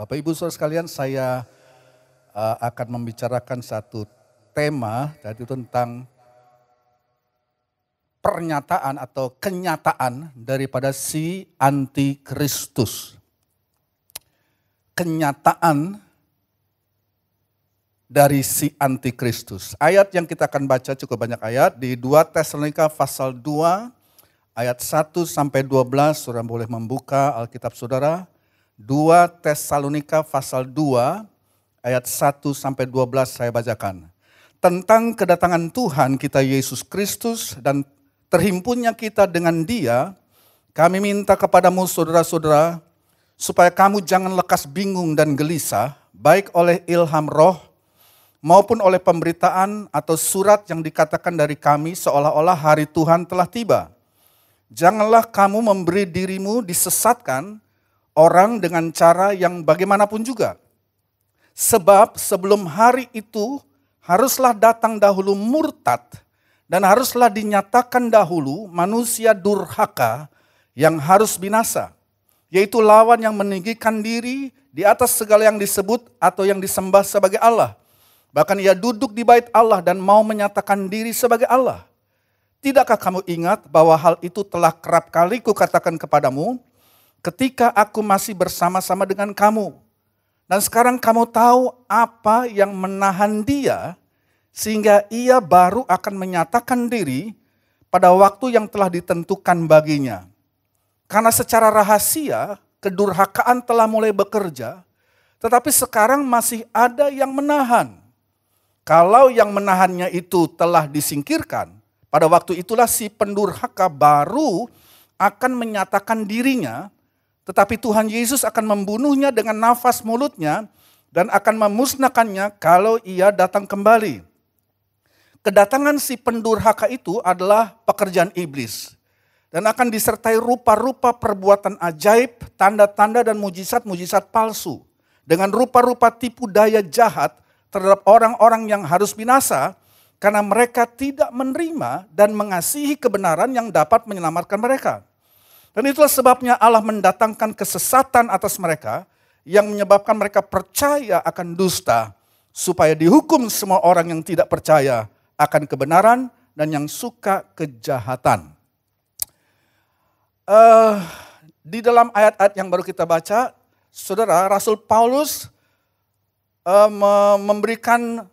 Bapak Ibu Saudara sekalian, saya uh, akan membicarakan satu tema tadi tentang pernyataan atau kenyataan daripada si antikristus. Kenyataan dari si antikristus. Ayat yang kita akan baca cukup banyak ayat di 2 Tesalonika pasal 2 ayat 1 sampai 12 Saudara boleh membuka Alkitab Saudara. 2 Tesalonika pasal 2 ayat 1 sampai 12 saya bacakan. Tentang kedatangan Tuhan kita Yesus Kristus dan terhimpunnya kita dengan Dia, kami minta kepadamu saudara-saudara supaya kamu jangan lekas bingung dan gelisah baik oleh ilham roh maupun oleh pemberitaan atau surat yang dikatakan dari kami seolah-olah hari Tuhan telah tiba. Janganlah kamu memberi dirimu disesatkan orang dengan cara yang bagaimanapun juga. Sebab sebelum hari itu haruslah datang dahulu murtad dan haruslah dinyatakan dahulu manusia durhaka yang harus binasa, yaitu lawan yang meninggikan diri di atas segala yang disebut atau yang disembah sebagai Allah. Bahkan ia duduk di bait Allah dan mau menyatakan diri sebagai Allah. Tidakkah kamu ingat bahwa hal itu telah kerap kali kukatakan kepadamu ketika aku masih bersama-sama dengan kamu. Dan sekarang kamu tahu apa yang menahan dia sehingga ia baru akan menyatakan diri pada waktu yang telah ditentukan baginya. Karena secara rahasia kedurhakaan telah mulai bekerja, tetapi sekarang masih ada yang menahan. Kalau yang menahannya itu telah disingkirkan, pada waktu itulah si pendurhaka baru akan menyatakan dirinya tetapi Tuhan Yesus akan membunuhnya dengan nafas mulutnya dan akan memusnahkannya kalau ia datang kembali. Kedatangan si pendurhaka itu adalah pekerjaan iblis dan akan disertai rupa-rupa perbuatan ajaib, tanda-tanda dan mujizat-mujizat palsu dengan rupa-rupa tipu daya jahat terhadap orang-orang yang harus binasa karena mereka tidak menerima dan mengasihi kebenaran yang dapat menyelamatkan mereka. Dan itulah sebabnya Allah mendatangkan kesesatan atas mereka yang menyebabkan mereka percaya akan dusta supaya dihukum semua orang yang tidak percaya akan kebenaran dan yang suka kejahatan. Uh, di dalam ayat-ayat yang baru kita baca, saudara Rasul Paulus uh, memberikan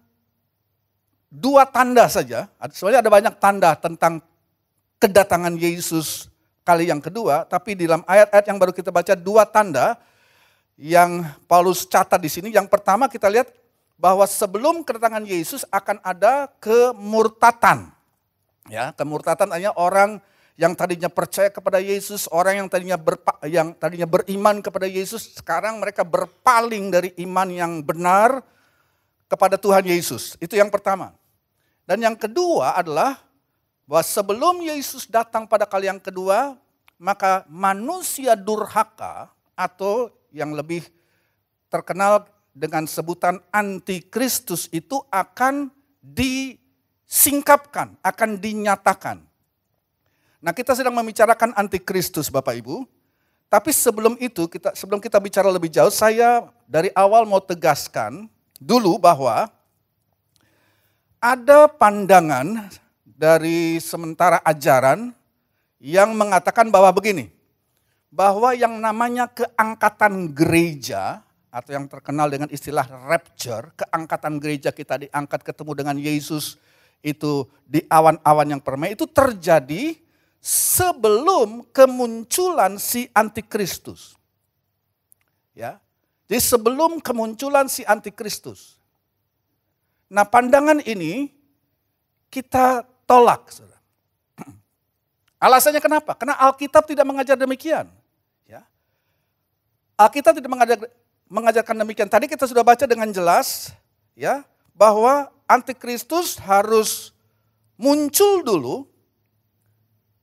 dua tanda saja. Sebenarnya ada banyak tanda tentang kedatangan Yesus kali yang kedua, tapi di dalam ayat-ayat yang baru kita baca dua tanda yang Paulus catat di sini. Yang pertama kita lihat bahwa sebelum kedatangan Yesus akan ada kemurtatan. Ya, kemurtatan hanya orang yang tadinya percaya kepada Yesus, orang yang tadinya berpa, yang tadinya beriman kepada Yesus, sekarang mereka berpaling dari iman yang benar kepada Tuhan Yesus. Itu yang pertama. Dan yang kedua adalah bahwa sebelum Yesus datang pada kali yang kedua, maka manusia durhaka atau yang lebih terkenal dengan sebutan antikristus itu akan disingkapkan, akan dinyatakan. Nah, kita sedang membicarakan antikristus Bapak Ibu. Tapi sebelum itu kita sebelum kita bicara lebih jauh, saya dari awal mau tegaskan dulu bahwa ada pandangan dari sementara ajaran yang mengatakan bahwa begini, bahwa yang namanya keangkatan gereja atau yang terkenal dengan istilah rapture, keangkatan gereja kita diangkat ketemu dengan Yesus itu di awan-awan yang permai itu terjadi sebelum kemunculan si antikristus. Ya. Jadi sebelum kemunculan si antikristus. Nah, pandangan ini kita tolak. Alasannya kenapa? Karena Alkitab tidak mengajar demikian. Ya. Alkitab tidak mengajar, mengajarkan demikian. Tadi kita sudah baca dengan jelas ya bahwa antikristus harus muncul dulu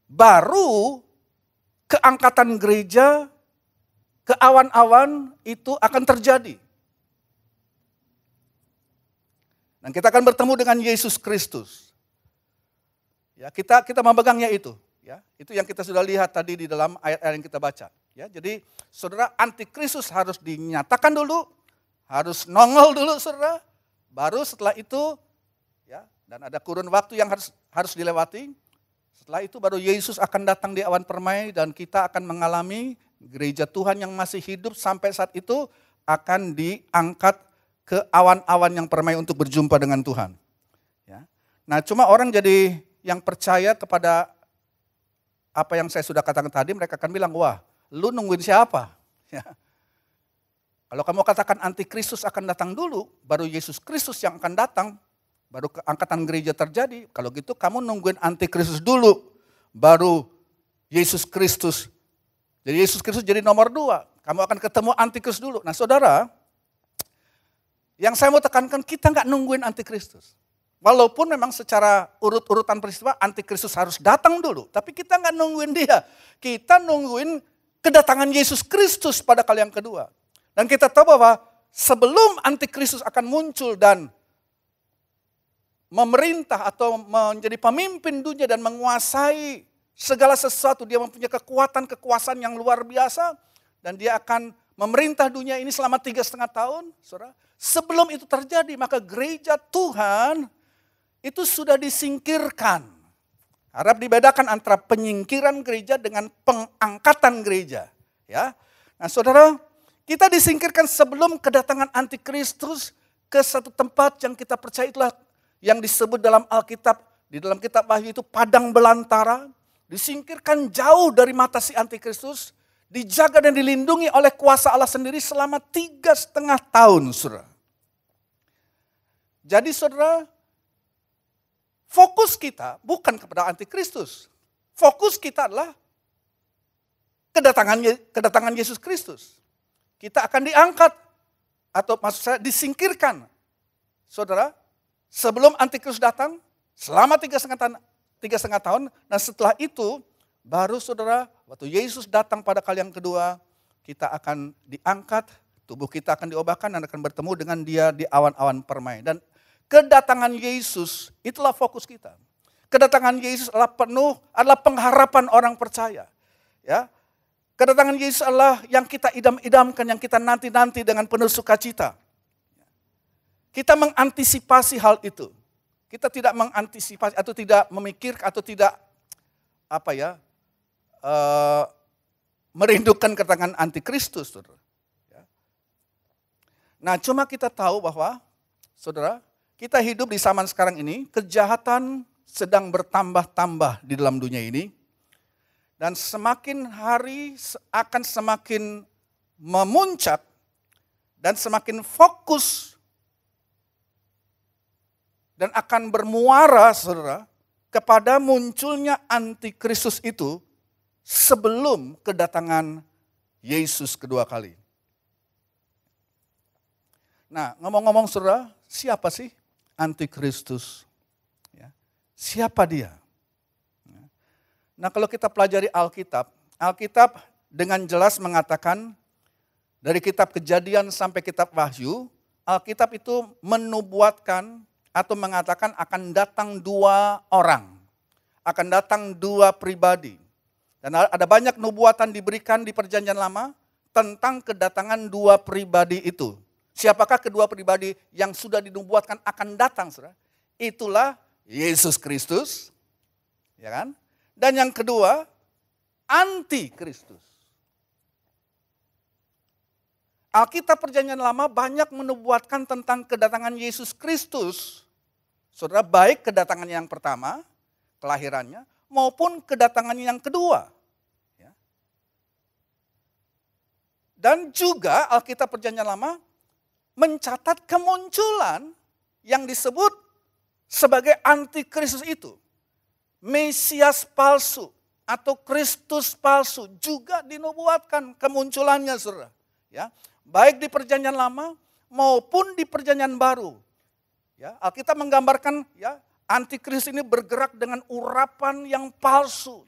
baru keangkatan gereja ke awan-awan itu akan terjadi. Dan kita akan bertemu dengan Yesus Kristus. Ya, kita kita memegangnya itu, ya. Itu yang kita sudah lihat tadi di dalam ayat-ayat yang kita baca, ya. Jadi Saudara antikristus harus dinyatakan dulu, harus nongol dulu Saudara, baru setelah itu ya, dan ada kurun waktu yang harus harus dilewati. Setelah itu baru Yesus akan datang di awan permai dan kita akan mengalami gereja Tuhan yang masih hidup sampai saat itu akan diangkat ke awan-awan yang permai untuk berjumpa dengan Tuhan. Ya. Nah, cuma orang jadi yang percaya kepada apa yang saya sudah katakan tadi, mereka akan bilang, wah lu nungguin siapa? Ya. Kalau kamu katakan antikristus akan datang dulu, baru Yesus Kristus yang akan datang, baru keangkatan gereja terjadi. Kalau gitu kamu nungguin antikristus dulu, baru Yesus Kristus. Jadi Yesus Kristus jadi nomor dua. Kamu akan ketemu antikristus dulu. Nah saudara, yang saya mau tekankan kita nggak nungguin antikristus. Walaupun memang secara urut-urutan peristiwa antikristus harus datang dulu. Tapi kita nggak nungguin dia. Kita nungguin kedatangan Yesus Kristus pada kali yang kedua. Dan kita tahu bahwa sebelum antikristus akan muncul dan memerintah atau menjadi pemimpin dunia dan menguasai segala sesuatu. Dia mempunyai kekuatan, kekuasaan yang luar biasa. Dan dia akan memerintah dunia ini selama tiga setengah tahun. Sebelum itu terjadi, maka gereja Tuhan itu sudah disingkirkan. Harap dibedakan antara penyingkiran gereja dengan pengangkatan gereja. Ya, Nah saudara, kita disingkirkan sebelum kedatangan antikristus ke satu tempat yang kita percaya itulah yang disebut dalam Alkitab, di dalam kitab Wahyu itu padang belantara, disingkirkan jauh dari mata si antikristus, dijaga dan dilindungi oleh kuasa Allah sendiri selama tiga setengah tahun, saudara. Jadi saudara, Fokus kita bukan kepada antikristus. Fokus kita adalah kedatangan kedatangan Yesus Kristus. Kita akan diangkat atau maksud saya disingkirkan. Saudara, sebelum antikristus datang selama tiga setengah tahun, tiga setengah tahun dan setelah itu baru saudara waktu Yesus datang pada kali yang kedua kita akan diangkat tubuh kita akan diobakan dan akan bertemu dengan dia di awan-awan permai. Dan Kedatangan Yesus itulah fokus kita. Kedatangan Yesus adalah penuh adalah pengharapan orang percaya. Ya. Kedatangan Yesus adalah yang kita idam-idamkan, yang kita nanti-nanti dengan penuh sukacita. Kita mengantisipasi hal itu. Kita tidak mengantisipasi atau tidak memikir atau tidak apa ya uh, merindukan kedatangan antikristus, ya. Nah, cuma kita tahu bahwa, saudara, kita hidup di zaman sekarang ini, kejahatan sedang bertambah-tambah di dalam dunia ini. Dan semakin hari akan semakin memuncak dan semakin fokus dan akan bermuara saudara kepada munculnya antikristus itu sebelum kedatangan Yesus kedua kali. Nah ngomong-ngomong saudara siapa sih antikristus. Ya. Siapa dia? Ya. Nah kalau kita pelajari Alkitab, Alkitab dengan jelas mengatakan dari kitab kejadian sampai kitab wahyu, Alkitab itu menubuatkan atau mengatakan akan datang dua orang. Akan datang dua pribadi. Dan ada banyak nubuatan diberikan di perjanjian lama tentang kedatangan dua pribadi itu. Siapakah kedua pribadi yang sudah dinubuatkan akan datang, saudara? Itulah Yesus Kristus, ya kan? Dan yang kedua, anti Kristus. Alkitab Perjanjian Lama banyak menubuatkan tentang kedatangan Yesus Kristus. Saudara, baik kedatangan yang pertama, kelahirannya, maupun kedatangan yang kedua. Ya. Dan juga Alkitab Perjanjian Lama mencatat kemunculan yang disebut sebagai antikristus itu. Mesias palsu atau Kristus palsu juga dinubuatkan kemunculannya surah Ya, baik di perjanjian lama maupun di perjanjian baru. Ya, Alkitab menggambarkan ya antikristus ini bergerak dengan urapan yang palsu.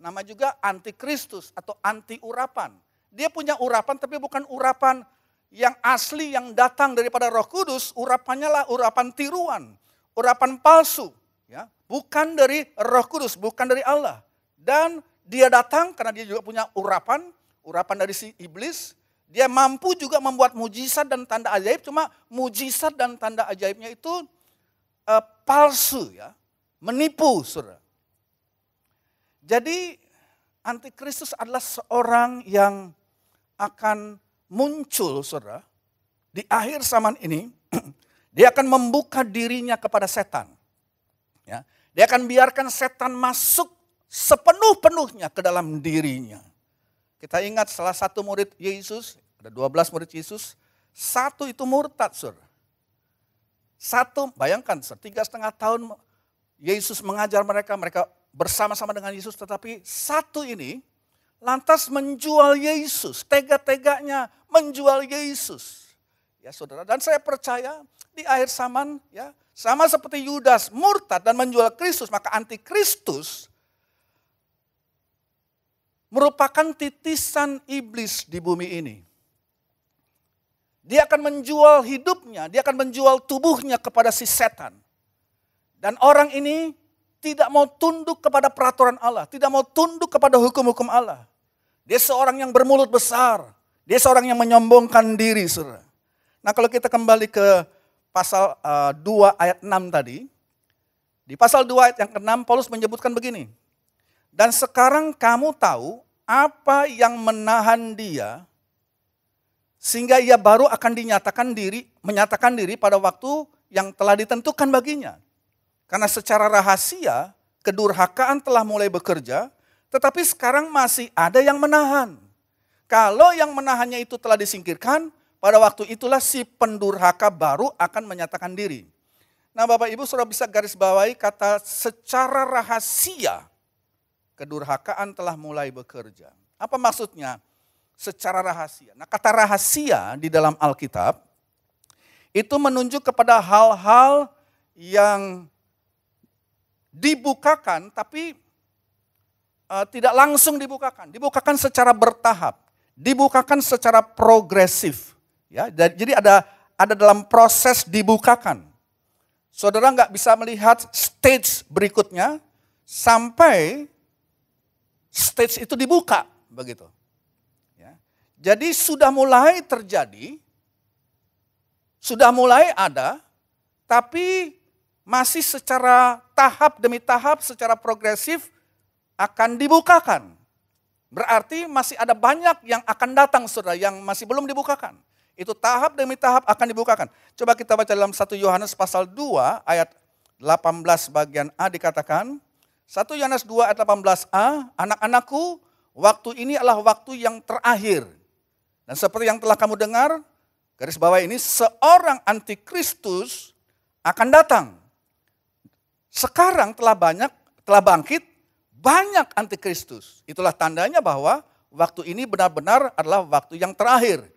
Nama juga antikristus atau anti urapan. Dia punya urapan tapi bukan urapan yang asli yang datang daripada Roh Kudus, urapannya lah urapan tiruan, urapan palsu, ya, bukan dari Roh Kudus, bukan dari Allah. Dan dia datang karena dia juga punya urapan, urapan dari si iblis. Dia mampu juga membuat mujizat dan tanda ajaib, cuma mujizat dan tanda ajaibnya itu eh, palsu ya, menipu, Saudara. Jadi antikristus adalah seorang yang akan muncul saudara, di akhir zaman ini, dia akan membuka dirinya kepada setan. Ya, dia akan biarkan setan masuk sepenuh-penuhnya ke dalam dirinya. Kita ingat salah satu murid Yesus, ada belas murid Yesus, satu itu murtad sur. Satu, bayangkan setiga setengah tahun Yesus mengajar mereka, mereka bersama-sama dengan Yesus, tetapi satu ini lantas menjual Yesus, tega-teganya menjual Yesus. Ya saudara, dan saya percaya di akhir zaman ya sama seperti Yudas murtad dan menjual Kristus, maka antikristus merupakan titisan iblis di bumi ini. Dia akan menjual hidupnya, dia akan menjual tubuhnya kepada si setan. Dan orang ini tidak mau tunduk kepada peraturan Allah, tidak mau tunduk kepada hukum-hukum Allah. Dia seorang yang bermulut besar. Dia seorang yang menyombongkan diri, saudara. Nah kalau kita kembali ke pasal uh, eh, 2 ayat 6 tadi. Di pasal 2 ayat yang ke-6 Paulus menyebutkan begini. Dan sekarang kamu tahu apa yang menahan dia sehingga ia baru akan dinyatakan diri, menyatakan diri pada waktu yang telah ditentukan baginya. Karena secara rahasia kedurhakaan telah mulai bekerja tetapi sekarang masih ada yang menahan. Kalau yang menahannya itu telah disingkirkan, pada waktu itulah si pendurhaka baru akan menyatakan diri. Nah Bapak Ibu sudah bisa garis bawahi kata secara rahasia kedurhakaan telah mulai bekerja. Apa maksudnya? Secara rahasia. Nah kata rahasia di dalam Alkitab itu menunjuk kepada hal-hal yang dibukakan tapi Eh, tidak langsung dibukakan, dibukakan secara bertahap, dibukakan secara progresif. Ya, jadi ada ada dalam proses dibukakan. Saudara nggak bisa melihat stage berikutnya sampai stage itu dibuka begitu. Ya. Jadi sudah mulai terjadi, sudah mulai ada, tapi masih secara tahap demi tahap, secara progresif, akan dibukakan. Berarti masih ada banyak yang akan datang saudara yang masih belum dibukakan. Itu tahap demi tahap akan dibukakan. Coba kita baca dalam 1 Yohanes pasal 2 ayat 18 bagian A dikatakan. 1 Yohanes 2 ayat 18a, anak-anakku waktu ini adalah waktu yang terakhir. Dan seperti yang telah kamu dengar, garis bawah ini seorang antikristus akan datang. Sekarang telah banyak telah bangkit banyak antikristus. Itulah tandanya bahwa waktu ini benar-benar adalah waktu yang terakhir.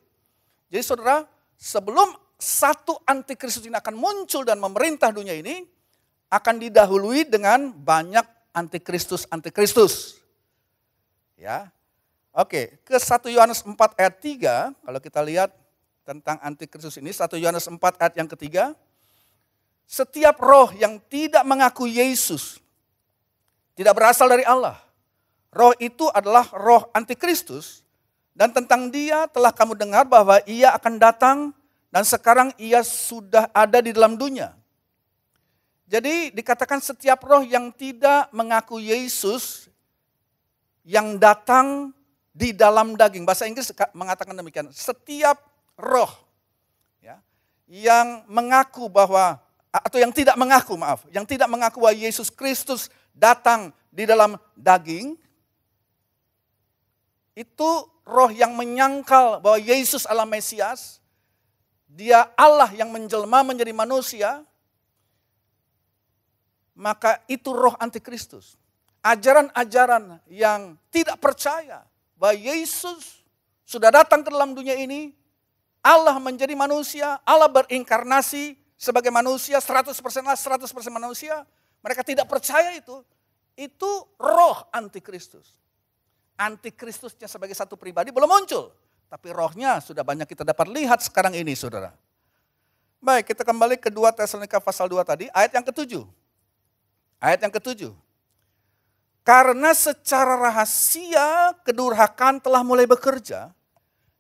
Jadi saudara, sebelum satu antikristus ini akan muncul dan memerintah dunia ini, akan didahului dengan banyak antikristus-antikristus. Ya. Oke, ke 1 Yohanes 4 ayat 3, kalau kita lihat tentang antikristus ini, 1 Yohanes 4 ayat yang ketiga, setiap roh yang tidak mengaku Yesus tidak berasal dari Allah. Roh itu adalah roh antikristus dan tentang dia telah kamu dengar bahwa ia akan datang dan sekarang ia sudah ada di dalam dunia. Jadi dikatakan setiap roh yang tidak mengaku Yesus yang datang di dalam daging. Bahasa Inggris mengatakan demikian. Setiap roh ya, yang mengaku bahwa atau yang tidak mengaku maaf, yang tidak mengaku bahwa Yesus Kristus datang di dalam daging, itu roh yang menyangkal bahwa Yesus adalah Mesias, dia Allah yang menjelma menjadi manusia, maka itu roh antikristus. Ajaran-ajaran yang tidak percaya bahwa Yesus sudah datang ke dalam dunia ini, Allah menjadi manusia, Allah berinkarnasi sebagai manusia, 100% lah, 100% manusia, mereka tidak percaya itu, itu roh antikristus. Antikristusnya sebagai satu pribadi belum muncul, tapi rohnya sudah banyak kita dapat lihat sekarang ini, saudara. Baik, kita kembali ke 2 Tesalonika pasal 2 tadi, ayat yang ketujuh. Ayat yang ketujuh. Karena secara rahasia kedurhakan telah mulai bekerja,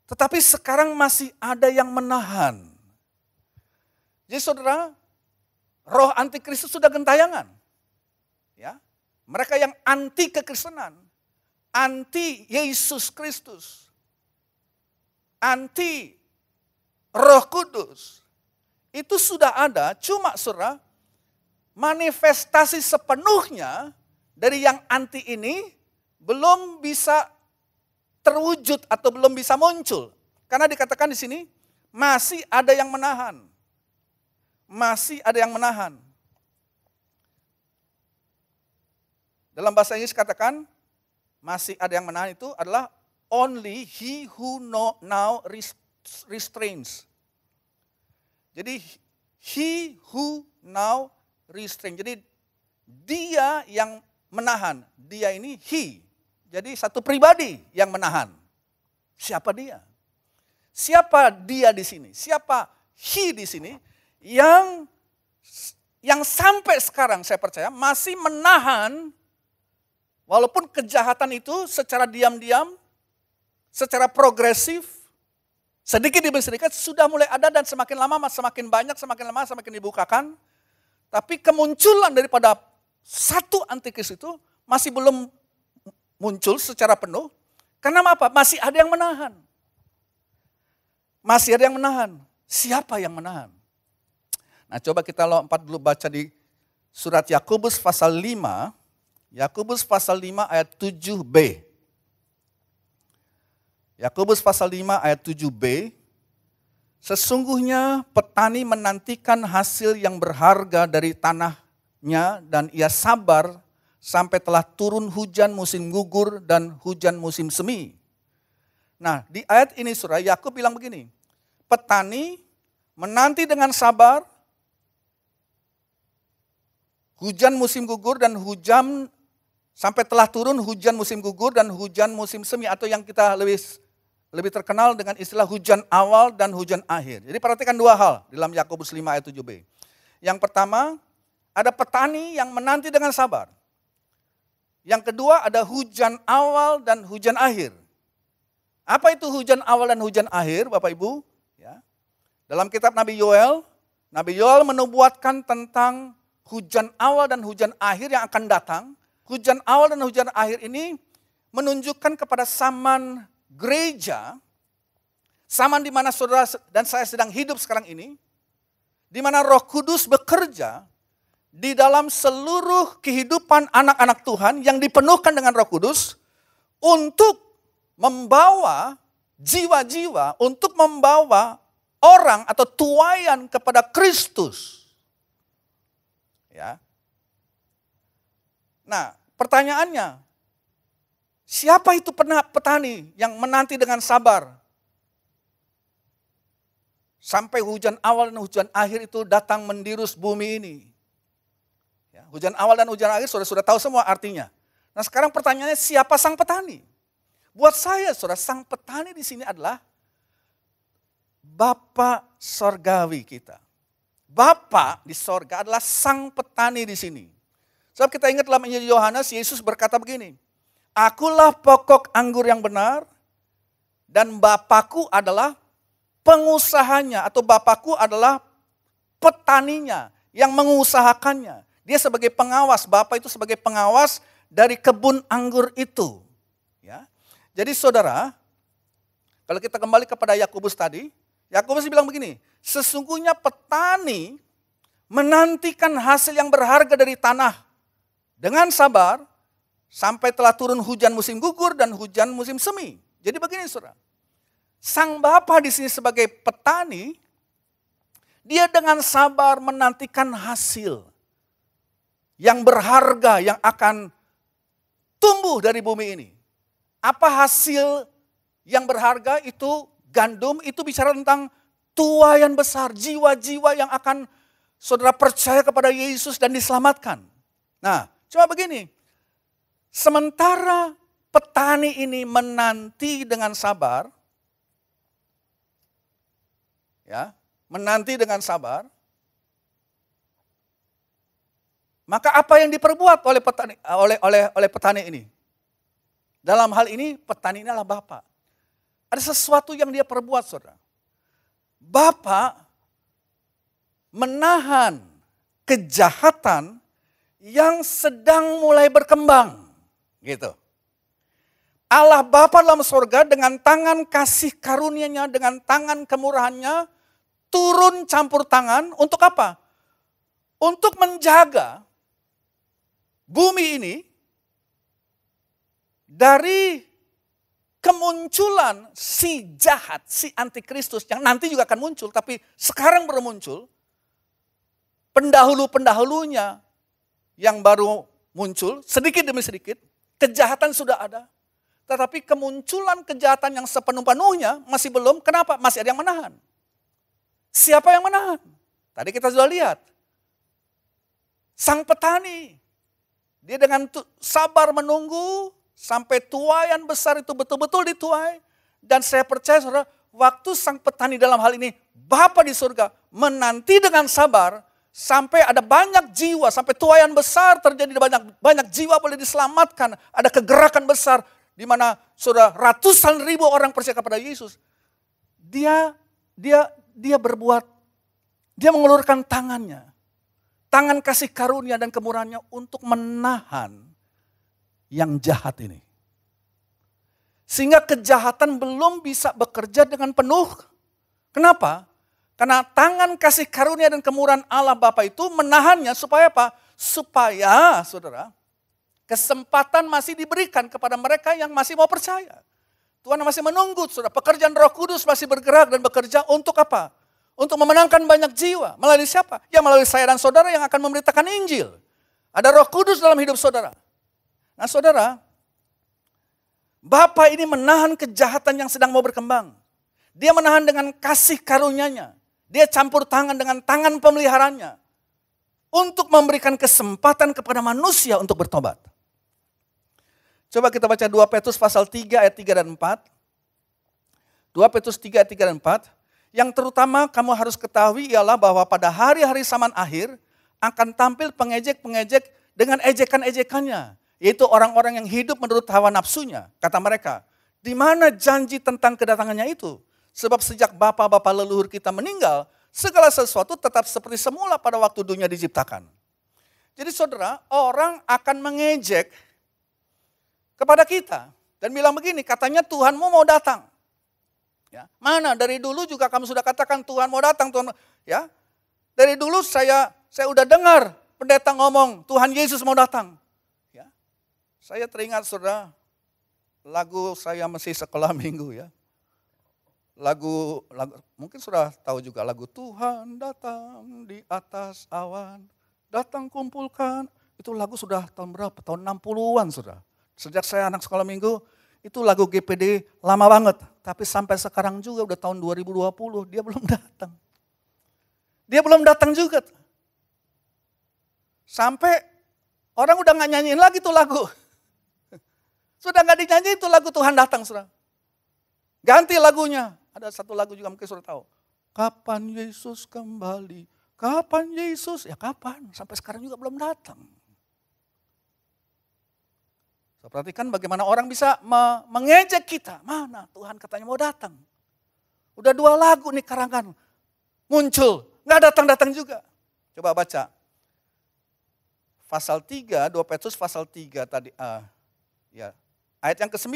tetapi sekarang masih ada yang menahan. Jadi saudara, roh antikristus sudah gentayangan. Ya. Mereka yang anti kekristenan, anti Yesus Kristus, anti Roh Kudus. Itu sudah ada, cuma surah manifestasi sepenuhnya dari yang anti ini belum bisa terwujud atau belum bisa muncul. Karena dikatakan di sini masih ada yang menahan masih ada yang menahan. Dalam bahasa Inggris katakan, masih ada yang menahan itu adalah only he who know now restrains. Jadi he who now restrains. Jadi dia yang menahan, dia ini he. Jadi satu pribadi yang menahan. Siapa dia? Siapa dia di sini? Siapa he di sini? yang yang sampai sekarang saya percaya masih menahan walaupun kejahatan itu secara diam-diam, secara progresif, sedikit demi sedikit sudah mulai ada dan semakin lama semakin banyak, semakin lama semakin dibukakan. Tapi kemunculan daripada satu antikris itu masih belum muncul secara penuh. Karena apa? Masih ada yang menahan. Masih ada yang menahan. Siapa yang menahan? Nah coba kita lompat dulu baca di surat Yakobus pasal 5, Yakobus pasal 5 ayat 7b. Yakobus pasal 5 ayat 7b, sesungguhnya petani menantikan hasil yang berharga dari tanahnya dan ia sabar sampai telah turun hujan musim gugur dan hujan musim semi. Nah, di ayat ini surah Yakub bilang begini, petani menanti dengan sabar Hujan musim gugur dan hujan sampai telah turun hujan musim gugur dan hujan musim semi atau yang kita lebih lebih terkenal dengan istilah hujan awal dan hujan akhir. Jadi perhatikan dua hal dalam Yakobus 5 ayat 7b. Yang pertama, ada petani yang menanti dengan sabar. Yang kedua ada hujan awal dan hujan akhir. Apa itu hujan awal dan hujan akhir, Bapak Ibu? Ya. Dalam kitab Nabi Yoel, Nabi Yoel menubuatkan tentang hujan awal dan hujan akhir yang akan datang, hujan awal dan hujan akhir ini menunjukkan kepada saman gereja, saman di mana saudara dan saya sedang hidup sekarang ini, di mana Roh Kudus bekerja di dalam seluruh kehidupan anak-anak Tuhan yang dipenuhkan dengan Roh Kudus untuk membawa jiwa-jiwa, untuk membawa orang atau tuayan kepada Kristus Ya. Nah, pertanyaannya, siapa itu petani yang menanti dengan sabar? Sampai hujan awal dan hujan akhir itu datang mendirus bumi ini. Ya, hujan awal dan hujan akhir sudah sudah tahu semua artinya. Nah sekarang pertanyaannya siapa sang petani? Buat saya saudara sang petani di sini adalah Bapak Sorgawi kita. Bapa di sorga adalah sang petani di sini. Sebab kita ingat dalam Injil Yohanes, Yesus berkata begini, Akulah pokok anggur yang benar, dan Bapakku adalah pengusahanya, atau Bapakku adalah petaninya, yang mengusahakannya. Dia sebagai pengawas, Bapak itu sebagai pengawas dari kebun anggur itu. Ya. Jadi saudara, kalau kita kembali kepada Yakobus tadi, Yakobus bilang begini, sesungguhnya petani menantikan hasil yang berharga dari tanah dengan sabar sampai telah turun hujan musim gugur dan hujan musim semi. Jadi begini Saudara. Sang Bapa di sini sebagai petani dia dengan sabar menantikan hasil yang berharga yang akan tumbuh dari bumi ini. Apa hasil yang berharga itu Gandum itu bicara tentang tua besar, jiwa-jiwa yang akan saudara percaya kepada Yesus dan diselamatkan. Nah, cuma begini. Sementara petani ini menanti dengan sabar, ya, menanti dengan sabar, maka apa yang diperbuat oleh petani oleh oleh oleh petani ini? Dalam hal ini petani ini adalah bapak. Ada sesuatu yang dia perbuat, saudara. Bapak menahan kejahatan yang sedang mulai berkembang. Gitu. Allah Bapa dalam surga dengan tangan kasih karunia-Nya, dengan tangan kemurahannya, turun campur tangan untuk apa? Untuk menjaga bumi ini dari kemunculan si jahat, si antikristus yang nanti juga akan muncul, tapi sekarang baru muncul, pendahulu-pendahulunya yang baru muncul, sedikit demi sedikit, kejahatan sudah ada. Tetapi kemunculan kejahatan yang sepenuh-penuhnya masih belum, kenapa? Masih ada yang menahan. Siapa yang menahan? Tadi kita sudah lihat. Sang petani, dia dengan sabar menunggu, Sampai tuayan besar itu betul-betul dituai. Dan saya percaya saudara, waktu sang petani dalam hal ini, Bapak di surga menanti dengan sabar sampai ada banyak jiwa, sampai tuayan besar terjadi banyak banyak jiwa boleh diselamatkan, ada kegerakan besar di mana sudah ratusan ribu orang percaya kepada Yesus. Dia dia dia berbuat dia mengulurkan tangannya. Tangan kasih karunia dan kemurahannya untuk menahan yang jahat ini. Sehingga kejahatan belum bisa bekerja dengan penuh. Kenapa? Karena tangan kasih karunia dan kemurahan Allah Bapa itu menahannya supaya apa? Supaya, saudara, kesempatan masih diberikan kepada mereka yang masih mau percaya. Tuhan masih menunggu, saudara. Pekerjaan Roh Kudus masih bergerak dan bekerja untuk apa? Untuk memenangkan banyak jiwa. Melalui siapa? Ya melalui saya dan saudara yang akan memberitakan Injil. Ada Roh Kudus dalam hidup saudara. Nah saudara, Bapak ini menahan kejahatan yang sedang mau berkembang. Dia menahan dengan kasih karunianya. Dia campur tangan dengan tangan pemeliharannya. Untuk memberikan kesempatan kepada manusia untuk bertobat. Coba kita baca 2 Petrus pasal 3 ayat 3 dan 4. 2 Petrus 3 ayat 3 dan 4. Yang terutama kamu harus ketahui ialah bahwa pada hari-hari zaman akhir akan tampil pengejek-pengejek dengan ejekan-ejekannya yaitu orang-orang yang hidup menurut hawa nafsunya. Kata mereka, di mana janji tentang kedatangannya itu? Sebab sejak bapak-bapak leluhur kita meninggal, segala sesuatu tetap seperti semula pada waktu dunia diciptakan. Jadi saudara, orang akan mengejek kepada kita dan bilang begini, katanya Tuhanmu mau datang. Ya, mana dari dulu juga kamu sudah katakan Tuhan mau datang, Tuhan ya. Dari dulu saya saya udah dengar pendeta ngomong Tuhan Yesus mau datang. Saya teringat sudah lagu saya masih sekolah minggu ya. Lagu, lagu mungkin sudah tahu juga lagu Tuhan datang di atas awan, datang kumpulkan. Itu lagu sudah tahun berapa? Tahun 60-an sudah. Sejak saya anak sekolah minggu, itu lagu GPD lama banget. Tapi sampai sekarang juga udah tahun 2020, dia belum datang. Dia belum datang juga. Sampai orang udah nggak nyanyiin lagi tuh lagu. Sudah nggak dinyanyi itu lagu Tuhan datang, sudah. Ganti lagunya. Ada satu lagu juga mungkin sudah tahu. Kapan Yesus kembali? Kapan Yesus? Ya kapan? Sampai sekarang juga belum datang. So, perhatikan bagaimana orang bisa mengejek kita. Mana Tuhan katanya mau datang. Udah dua lagu nih karangan. Muncul. Nggak datang-datang juga. Coba baca. Pasal 3, 2 Petrus pasal 3 tadi. Uh, ya, Ayat yang ke-9.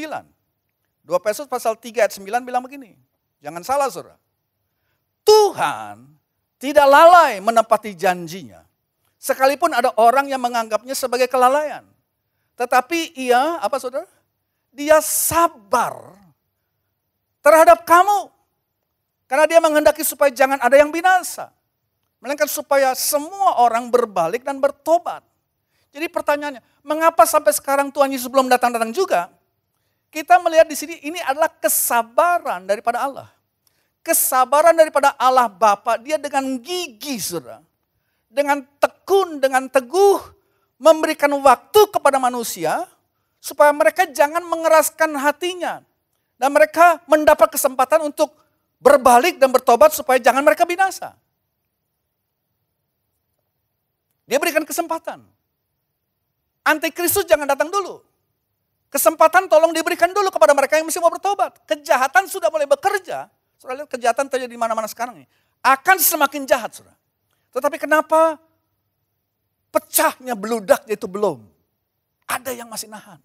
2 Petrus pasal 3 ayat 9 bilang begini. Jangan salah saudara. Tuhan tidak lalai menepati janjinya. Sekalipun ada orang yang menganggapnya sebagai kelalaian. Tetapi ia, apa saudara? Dia sabar terhadap kamu. Karena dia menghendaki supaya jangan ada yang binasa. Melainkan supaya semua orang berbalik dan bertobat. Jadi pertanyaannya, mengapa sampai sekarang Tuhan Yesus belum datang-datang juga? Kita melihat di sini ini adalah kesabaran daripada Allah. Kesabaran daripada Allah Bapa, dia dengan gigi Saudara. Dengan tekun, dengan teguh memberikan waktu kepada manusia supaya mereka jangan mengeraskan hatinya dan mereka mendapat kesempatan untuk berbalik dan bertobat supaya jangan mereka binasa. Dia berikan kesempatan. Antikristus jangan datang dulu. Kesempatan tolong diberikan dulu kepada mereka yang masih mau bertobat. Kejahatan sudah mulai bekerja. Saudara lihat kejahatan terjadi di mana-mana sekarang ini. Akan semakin jahat, saudara. Tetapi kenapa pecahnya beludak itu belum? Ada yang masih nahan.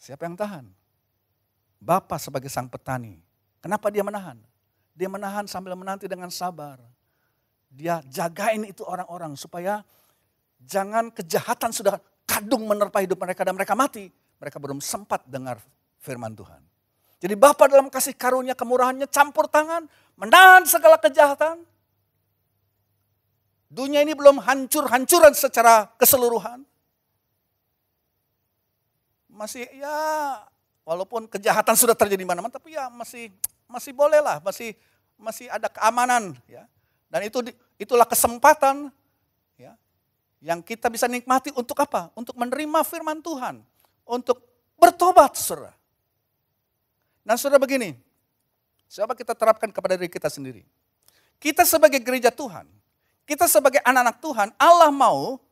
Siapa yang tahan? Bapak sebagai sang petani. Kenapa dia menahan? Dia menahan sambil menanti dengan sabar. Dia jagain itu orang-orang supaya Jangan kejahatan sudah kadung menerpa hidup mereka dan mereka mati. Mereka belum sempat dengar firman Tuhan. Jadi Bapa dalam kasih karunia kemurahannya campur tangan, menahan segala kejahatan. Dunia ini belum hancur-hancuran secara keseluruhan. Masih ya walaupun kejahatan sudah terjadi di mana-mana tapi ya masih masih bolehlah, masih masih ada keamanan ya. Dan itu itulah kesempatan yang kita bisa nikmati untuk apa? Untuk menerima firman Tuhan, untuk bertobat, saudara. Nah, saudara begini, siapa kita terapkan kepada diri kita sendiri. Kita sebagai gereja Tuhan, kita sebagai anak-anak Tuhan, Allah mau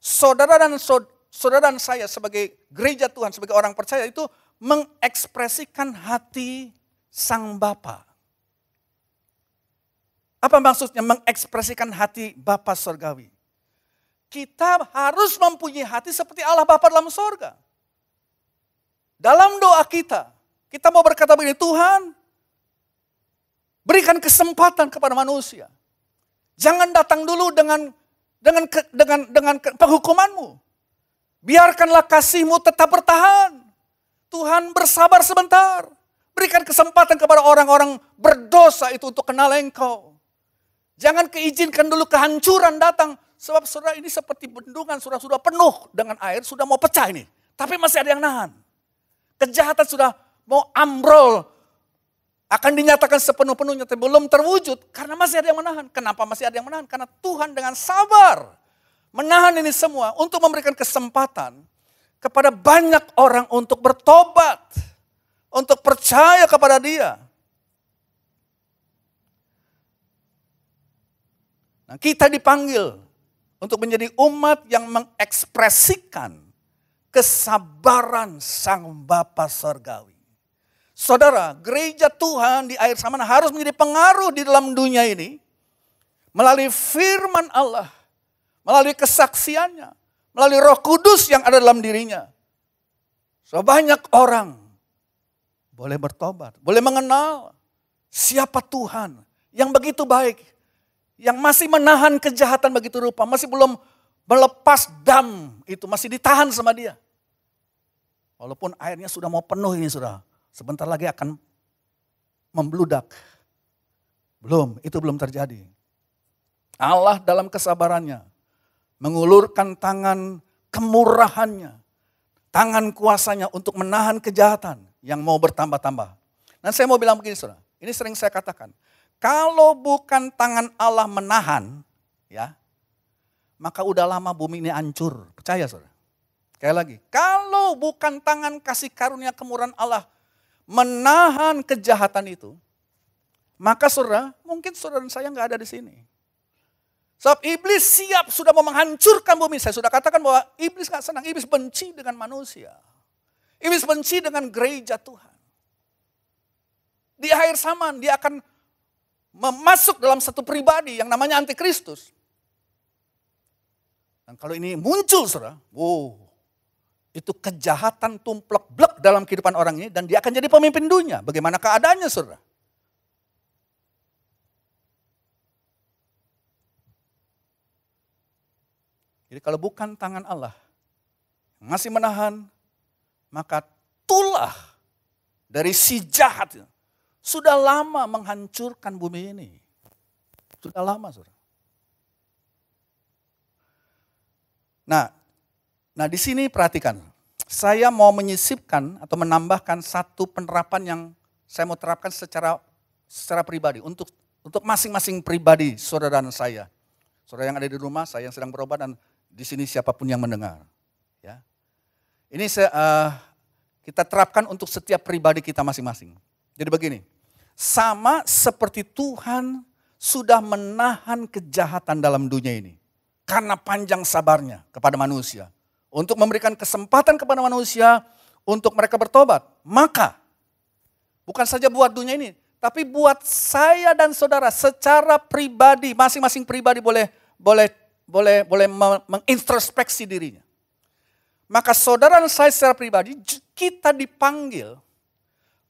saudara dan saudara dan saya sebagai gereja Tuhan, sebagai orang percaya itu mengekspresikan hati Sang Bapa. Apa maksudnya mengekspresikan hati Bapa Sorgawi? kita harus mempunyai hati seperti Allah Bapa dalam sorga. Dalam doa kita, kita mau berkata begini, Tuhan berikan kesempatan kepada manusia. Jangan datang dulu dengan dengan dengan dengan penghukumanmu. Biarkanlah kasihmu tetap bertahan. Tuhan bersabar sebentar. Berikan kesempatan kepada orang-orang berdosa itu untuk kenal engkau. Jangan keizinkan dulu kehancuran datang. Sebab saudara ini seperti bendungan, sudah sudah penuh dengan air, sudah mau pecah ini. Tapi masih ada yang nahan. Kejahatan sudah mau ambrol. Akan dinyatakan sepenuh-penuhnya, tapi belum terwujud. Karena masih ada yang menahan. Kenapa masih ada yang menahan? Karena Tuhan dengan sabar menahan ini semua untuk memberikan kesempatan kepada banyak orang untuk bertobat. Untuk percaya kepada dia. Nah, kita dipanggil untuk menjadi umat yang mengekspresikan kesabaran Sang Bapa Sorgawi. Saudara, gereja Tuhan di air zaman harus menjadi pengaruh di dalam dunia ini melalui firman Allah, melalui kesaksiannya, melalui Roh Kudus yang ada dalam dirinya. banyak orang boleh bertobat, boleh mengenal siapa Tuhan yang begitu baik, yang masih menahan kejahatan begitu rupa, masih belum melepas dam itu, masih ditahan sama dia. Walaupun airnya sudah mau penuh ini sudah, sebentar lagi akan membludak. Belum, itu belum terjadi. Allah dalam kesabarannya mengulurkan tangan kemurahannya, tangan kuasanya untuk menahan kejahatan yang mau bertambah-tambah. Dan saya mau bilang begini saudara, ini sering saya katakan, kalau bukan tangan Allah menahan, ya, maka udah lama bumi ini hancur. Percaya saudara. Sekali lagi, kalau bukan tangan kasih karunia kemurahan Allah menahan kejahatan itu, maka saudara, mungkin saudara dan saya nggak ada di sini. Sebab iblis siap sudah mau menghancurkan bumi. Saya sudah katakan bahwa iblis nggak senang. Iblis benci dengan manusia. Iblis benci dengan gereja Tuhan. Di akhir zaman dia akan masuk dalam satu pribadi yang namanya antikristus. Dan kalau ini muncul saudara, wow, itu kejahatan tumplek blek dalam kehidupan orang ini dan dia akan jadi pemimpin dunia. Bagaimana keadaannya saudara? Jadi kalau bukan tangan Allah masih menahan, maka tulah dari si jahat sudah lama menghancurkan bumi ini. Sudah lama, saudara. Nah, nah di sini perhatikan. Saya mau menyisipkan atau menambahkan satu penerapan yang saya mau terapkan secara secara pribadi untuk untuk masing-masing pribadi saudara dan saya. Saudara yang ada di rumah, saya yang sedang berobat dan di sini siapapun yang mendengar. Ya. Ini saya, uh, eh, kita terapkan untuk setiap pribadi kita masing-masing. Jadi begini, sama seperti Tuhan sudah menahan kejahatan dalam dunia ini. Karena panjang sabarnya kepada manusia. Untuk memberikan kesempatan kepada manusia untuk mereka bertobat. Maka, bukan saja buat dunia ini, tapi buat saya dan saudara secara pribadi, masing-masing pribadi boleh boleh boleh boleh mengintrospeksi dirinya. Maka saudara dan saya secara pribadi kita dipanggil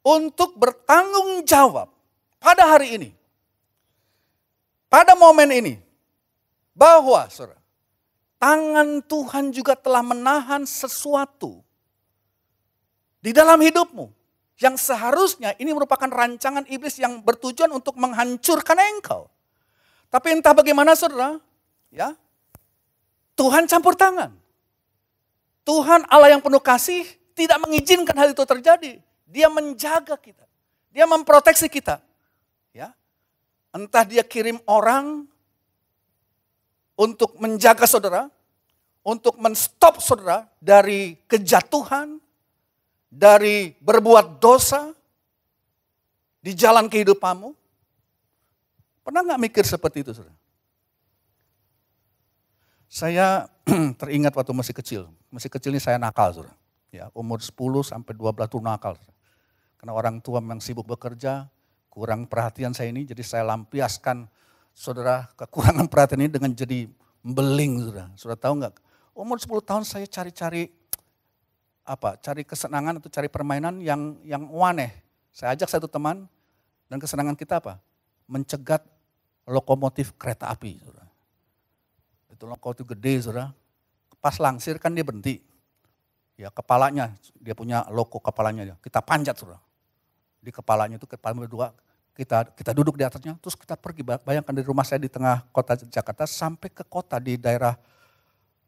untuk bertanggung jawab pada hari ini, pada momen ini, bahwa saudara, tangan Tuhan juga telah menahan sesuatu di dalam hidupmu yang seharusnya ini merupakan rancangan iblis yang bertujuan untuk menghancurkan engkau. Tapi entah bagaimana saudara, ya Tuhan campur tangan. Tuhan Allah yang penuh kasih tidak mengizinkan hal itu terjadi. Dia menjaga kita. Dia memproteksi kita. Ya. Entah dia kirim orang untuk menjaga saudara, untuk menstop saudara dari kejatuhan, dari berbuat dosa di jalan kehidupanmu. Pernah nggak mikir seperti itu, saudara? Saya teringat waktu masih kecil. Masih kecil ini saya nakal, saudara. Ya, umur 10 sampai 12 tahun nakal. Saudara. Karena orang tua memang sibuk bekerja, kurang perhatian saya ini, jadi saya lampiaskan saudara kekurangan perhatian ini dengan jadi beling saudara. Saudara tahu nggak? Umur 10 tahun saya cari-cari apa? Cari kesenangan atau cari permainan yang yang aneh. Saya ajak satu teman dan kesenangan kita apa? Mencegat lokomotif kereta api. Saudara. Itu lokomotif gede saudara. Pas langsir kan dia berhenti. Ya kepalanya, dia punya loko kepalanya. Kita panjat saudara di kepalanya itu kepala berdua kita kita duduk di atasnya terus kita pergi bayangkan dari rumah saya di tengah kota Jakarta sampai ke kota di daerah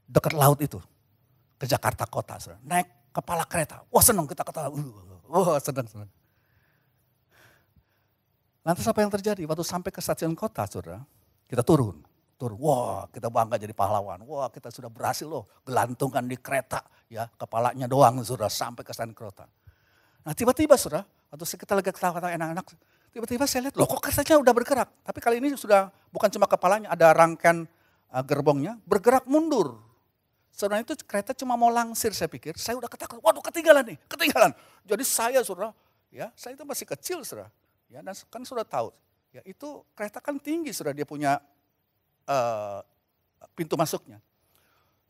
dekat laut itu ke Jakarta kota naik kepala kereta wah seneng kita kata uh, uh, uh. wah seneng senang lantas apa yang terjadi waktu sampai ke stasiun kota saudara kita turun turun wah kita bangga jadi pahlawan wah kita sudah berhasil loh gelantungan di kereta ya kepalanya doang saudara sampai ke stasiun kereta Nah tiba-tiba surah atau kita lagi ketawa enak-enak, tiba-tiba saya lihat, loh kok katanya udah bergerak. Tapi kali ini sudah bukan cuma kepalanya, ada rangkaian uh, gerbongnya, bergerak mundur. Sebenarnya itu kereta cuma mau langsir saya pikir, saya udah ketakutan, waduh ketinggalan nih, ketinggalan. Jadi saya surah ya saya itu masih kecil surah Ya, dan kan sudah tahu, ya itu kereta kan tinggi surah dia punya uh, pintu masuknya.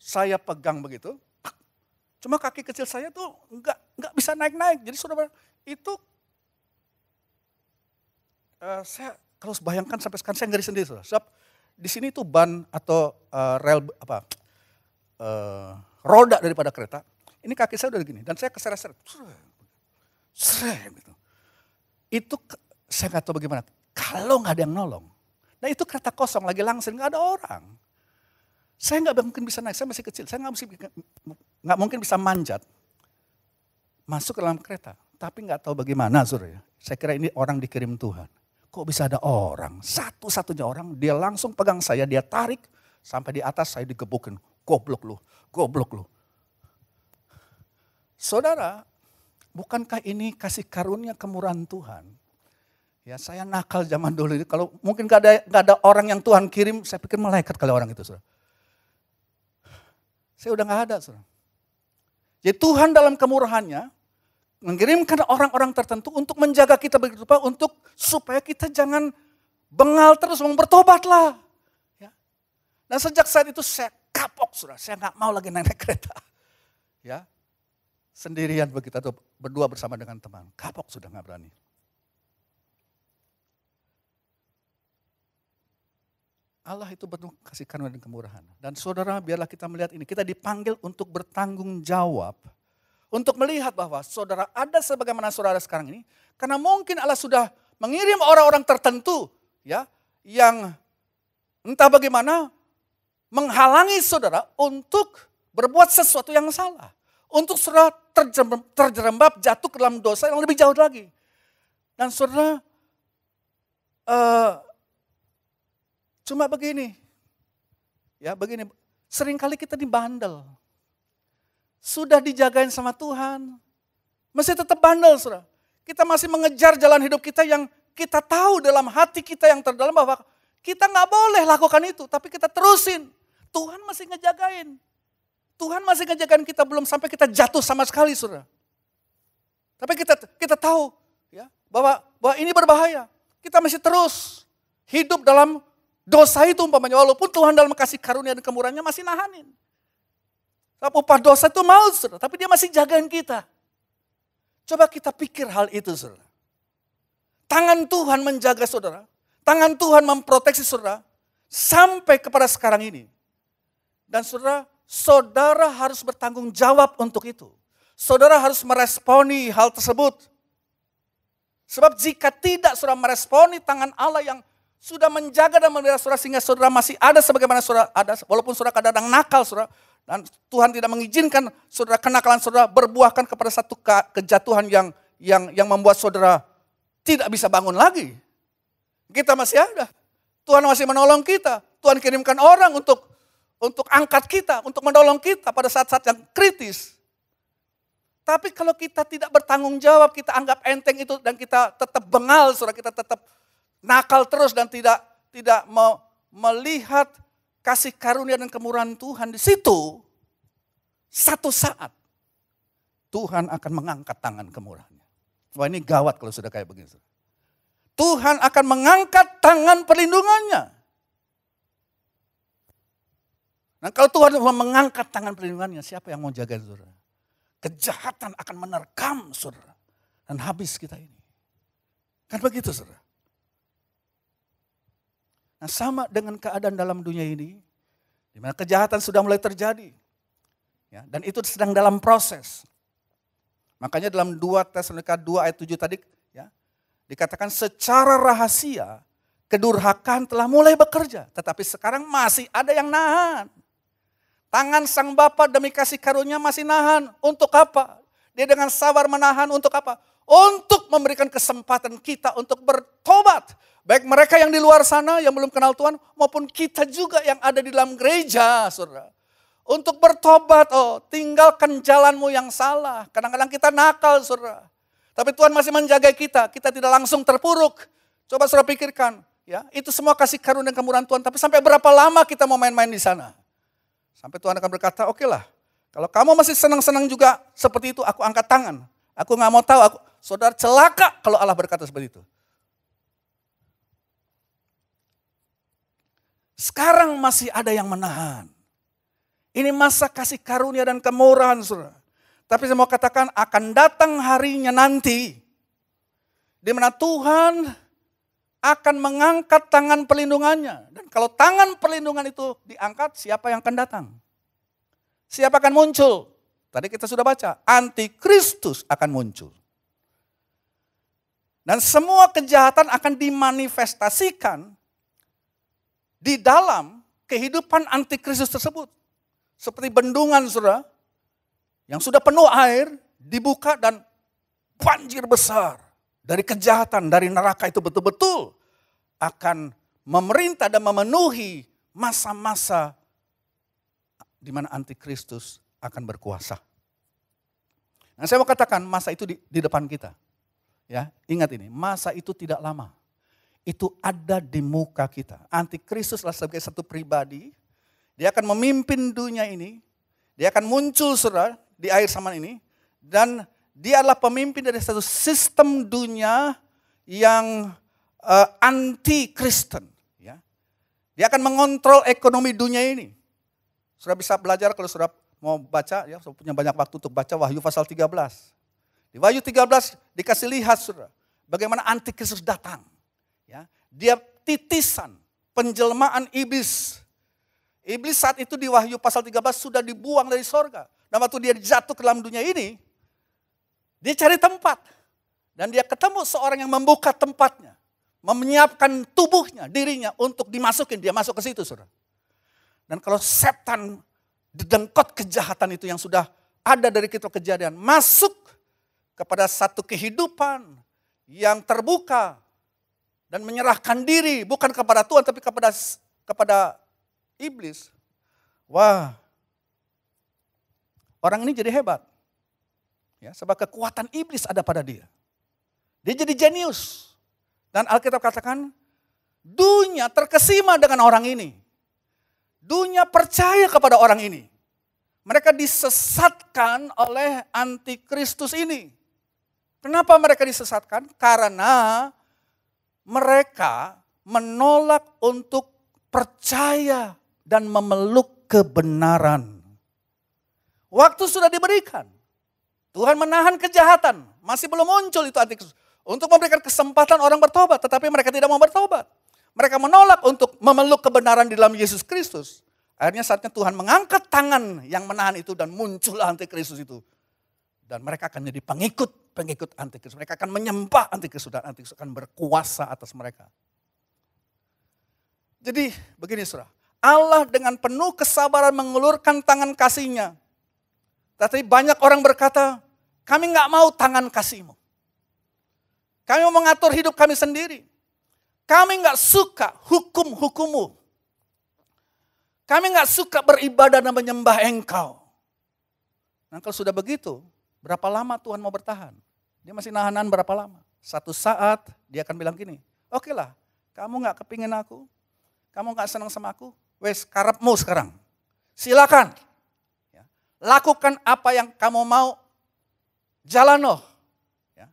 Saya pegang begitu, Cuma kaki kecil saya tuh nggak nggak bisa naik-naik. Jadi saudara itu uh, saya kalau bayangkan sampai sekarang saya ngeri sendiri saudara. Sebab di sini tuh ban atau uh, rel apa uh, roda daripada kereta. Ini kaki saya udah gini dan saya keseret-seret. Seret gitu. Itu saya nggak tahu bagaimana. Kalau nggak ada yang nolong. Nah itu kereta kosong lagi langsir nggak ada orang. Saya nggak mungkin bisa naik, saya masih kecil. Saya nggak mungkin, mungkin bisa manjat masuk ke dalam kereta. Tapi nggak tahu bagaimana, suruh ya. Saya kira ini orang dikirim Tuhan. Kok bisa ada orang, satu-satunya orang, dia langsung pegang saya, dia tarik sampai di atas saya digebukin. Goblok lu, goblok lu. Saudara, bukankah ini kasih karunia kemurahan Tuhan? Ya saya nakal zaman dulu. ini, Kalau mungkin gak ada, gak ada orang yang Tuhan kirim, saya pikir malaikat kalau orang itu. Saudara. Saya udah nggak ada. Saudara. Jadi Tuhan dalam kemurahannya mengirimkan orang-orang tertentu untuk menjaga kita begitu rupa untuk supaya kita jangan bengal terus mau bertobatlah. Ya. Dan sejak saat itu saya kapok sudah, saya nggak mau lagi naik kereta. Ya, sendirian begitu atau berdua bersama dengan teman, kapok sudah nggak berani. Allah itu penuh kasih karunia dan kemurahan. Dan saudara biarlah kita melihat ini. Kita dipanggil untuk bertanggung jawab. Untuk melihat bahwa saudara ada sebagaimana saudara sekarang ini. Karena mungkin Allah sudah mengirim orang-orang tertentu. ya Yang entah bagaimana menghalangi saudara untuk berbuat sesuatu yang salah. Untuk saudara terjerembab, jatuh ke dalam dosa yang lebih jauh lagi. Dan saudara uh, Cuma begini. Ya, begini. Seringkali kita dibandel. Sudah dijagain sama Tuhan, masih tetap bandel, Saudara. Kita masih mengejar jalan hidup kita yang kita tahu dalam hati kita yang terdalam bahwa kita nggak boleh lakukan itu, tapi kita terusin. Tuhan masih ngejagain. Tuhan masih ngejagain kita belum sampai kita jatuh sama sekali, Saudara. Tapi kita kita tahu ya bahwa bahwa ini berbahaya. Kita masih terus hidup dalam Dosa itu umpamanya walaupun Tuhan dalam kasih karunia dan kemurahannya masih nahanin. Tapi upah dosa itu mau saudara. Tapi dia masih jagain kita. Coba kita pikir hal itu, saudara. Tangan Tuhan menjaga saudara. Tangan Tuhan memproteksi saudara. Sampai kepada sekarang ini. Dan saudara, saudara harus bertanggung jawab untuk itu. Saudara harus meresponi hal tersebut. Sebab jika tidak saudara meresponi tangan Allah yang sudah menjaga dan memelihara saudara sehingga saudara masih ada sebagaimana saudara ada. Walaupun saudara kadang nakal saudara, dan Tuhan tidak mengizinkan saudara kenakalan saudara berbuahkan kepada satu kejatuhan yang yang yang membuat saudara tidak bisa bangun lagi. Kita masih ada. Tuhan masih menolong kita. Tuhan kirimkan orang untuk untuk angkat kita, untuk menolong kita pada saat-saat yang kritis. Tapi kalau kita tidak bertanggung jawab, kita anggap enteng itu dan kita tetap bengal, saudara kita tetap nakal terus dan tidak tidak mau melihat kasih karunia dan kemurahan Tuhan di situ, satu saat Tuhan akan mengangkat tangan kemurahannya. Wah ini gawat kalau sudah kayak begini. Tuhan akan mengangkat tangan perlindungannya. Nah kalau Tuhan mau mengangkat tangan perlindungannya, siapa yang mau jaga saudara? Kejahatan akan menerkam saudara. Dan habis kita ini. Kan begitu saudara. Nah sama dengan keadaan dalam dunia ini, di mana kejahatan sudah mulai terjadi. Ya, dan itu sedang dalam proses. Makanya dalam 2 Tesalonika dua ayat tujuh tadi ya, dikatakan secara rahasia kedurhakan telah mulai bekerja, tetapi sekarang masih ada yang nahan. Tangan sang Bapa demi kasih karunia masih nahan. Untuk apa? Dia dengan sabar menahan untuk apa? untuk memberikan kesempatan kita untuk bertobat. Baik mereka yang di luar sana yang belum kenal Tuhan maupun kita juga yang ada di dalam gereja, Saudara. Untuk bertobat, oh, tinggalkan jalanmu yang salah. Kadang-kadang kita nakal, Saudara. Tapi Tuhan masih menjaga kita, kita tidak langsung terpuruk. Coba Saudara pikirkan, ya, itu semua kasih karunia dan kemurahan Tuhan, tapi sampai berapa lama kita mau main-main di sana? Sampai Tuhan akan berkata, "Oke okay lah, kalau kamu masih senang-senang juga seperti itu, aku angkat tangan." Aku nggak mau tahu. Aku, saudara celaka kalau Allah berkata seperti itu. Sekarang masih ada yang menahan. Ini masa kasih karunia dan kemurahan, saudara. Tapi saya mau katakan akan datang harinya nanti. Di mana Tuhan akan mengangkat tangan perlindungannya. Dan kalau tangan perlindungan itu diangkat, siapa yang akan datang? Siapa akan muncul? Tadi kita sudah baca, antikristus akan muncul. Dan semua kejahatan akan dimanifestasikan di dalam kehidupan antikristus tersebut. Seperti bendungan surah yang sudah penuh air, dibuka dan banjir besar dari kejahatan, dari neraka itu betul-betul akan memerintah dan memenuhi masa-masa di mana antikristus akan berkuasa. Nah, saya mau katakan masa itu di, di depan kita. Ya, ingat ini, masa itu tidak lama. Itu ada di muka kita. adalah sebagai satu pribadi, dia akan memimpin dunia ini, dia akan muncul surah di akhir zaman ini dan dia adalah pemimpin dari satu sistem dunia yang uh, eh, anti Kristen, ya. Dia akan mengontrol ekonomi dunia ini. Sudah bisa belajar kalau sudah mau baca ya, saya punya banyak waktu untuk baca Wahyu pasal 13. Di Wahyu 13 dikasih lihat Saudara, bagaimana antikristus datang. Ya, dia titisan penjelmaan iblis. Iblis saat itu di Wahyu pasal 13 sudah dibuang dari sorga. Dan waktu dia jatuh ke dalam dunia ini, dia cari tempat. Dan dia ketemu seorang yang membuka tempatnya. Menyiapkan tubuhnya, dirinya untuk dimasukin. Dia masuk ke situ, surah Dan kalau setan dengkot kejahatan itu yang sudah ada dari kita kejadian masuk kepada satu kehidupan yang terbuka dan menyerahkan diri bukan kepada Tuhan tapi kepada kepada iblis. Wah. Orang ini jadi hebat. Ya, sebab kekuatan iblis ada pada dia. Dia jadi jenius. Dan Alkitab katakan dunia terkesima dengan orang ini. Dunia percaya kepada orang ini. Mereka disesatkan oleh antikristus ini. Kenapa mereka disesatkan? Karena mereka menolak untuk percaya dan memeluk kebenaran. Waktu sudah diberikan. Tuhan menahan kejahatan. Masih belum muncul itu antikristus. Untuk memberikan kesempatan orang bertobat. Tetapi mereka tidak mau bertobat. Mereka menolak untuk memeluk kebenaran di dalam Yesus Kristus. Akhirnya saatnya Tuhan mengangkat tangan yang menahan itu dan muncullah antikristus itu. Dan mereka akan jadi pengikut-pengikut antikristus. Mereka akan menyembah antikristus dan antikristus akan berkuasa atas mereka. Jadi begini surah, Allah dengan penuh kesabaran mengulurkan tangan kasihnya. Tapi banyak orang berkata, kami nggak mau tangan kasihmu. Kami mau mengatur hidup kami sendiri. Kami nggak suka hukum-hukummu. Kami nggak suka beribadah dan menyembah engkau. Nah kalau sudah begitu, berapa lama Tuhan mau bertahan? Dia masih nahanan berapa lama? Satu saat dia akan bilang gini, oke lah, kamu nggak kepingin aku, kamu nggak senang sama aku, wes karepmu sekarang. Silakan, ya. lakukan apa yang kamu mau, jalan loh. Ya.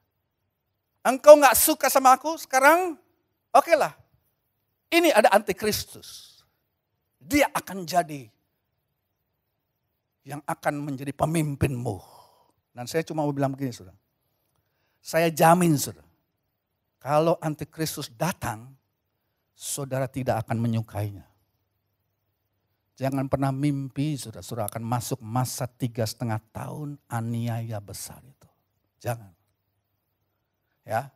Engkau nggak suka sama aku, sekarang Oke lah, ini ada antikristus. Dia akan jadi yang akan menjadi pemimpinmu. Dan saya cuma mau bilang begini, saudara. Saya jamin, saudara. Kalau antikristus datang, saudara tidak akan menyukainya. Jangan pernah mimpi, saudara-saudara akan masuk masa tiga setengah tahun aniaya besar itu. Jangan. Ya,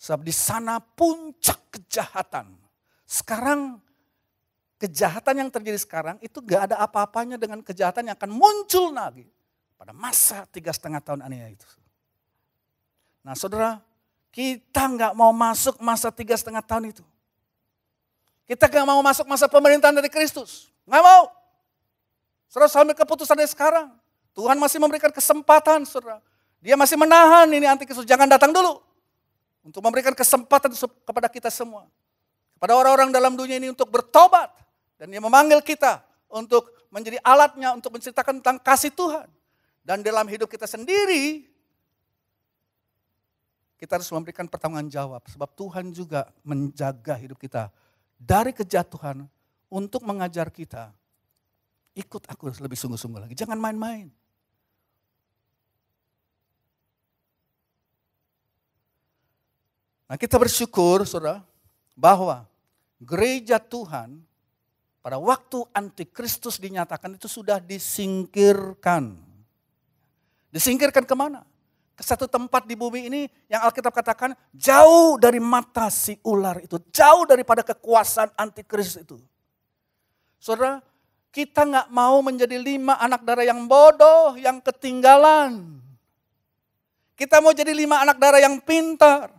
Sebab di sana puncak kejahatan. Sekarang kejahatan yang terjadi sekarang itu gak ada apa-apanya dengan kejahatan yang akan muncul lagi pada masa tiga setengah tahun aneh itu. Nah saudara, kita gak mau masuk masa tiga setengah tahun itu. Kita gak mau masuk masa pemerintahan dari Kristus. Gak mau. Saudara, sambil keputusan dari sekarang. Tuhan masih memberikan kesempatan, saudara. Dia masih menahan ini anti Kristus. Jangan datang dulu. Untuk memberikan kesempatan kepada kita semua. Kepada orang-orang dalam dunia ini untuk bertobat. Dan dia memanggil kita untuk menjadi alatnya untuk menceritakan tentang kasih Tuhan. Dan dalam hidup kita sendiri, kita harus memberikan pertanggungjawab, jawab. Sebab Tuhan juga menjaga hidup kita dari kejatuhan untuk mengajar kita. Ikut aku lebih sungguh-sungguh lagi. Jangan main-main. Nah kita bersyukur saudara bahwa gereja Tuhan pada waktu antikristus dinyatakan itu sudah disingkirkan. Disingkirkan kemana? Ke satu tempat di bumi ini yang Alkitab katakan jauh dari mata si ular itu. Jauh daripada kekuasaan antikristus itu. Saudara, kita nggak mau menjadi lima anak darah yang bodoh, yang ketinggalan. Kita mau jadi lima anak darah yang pintar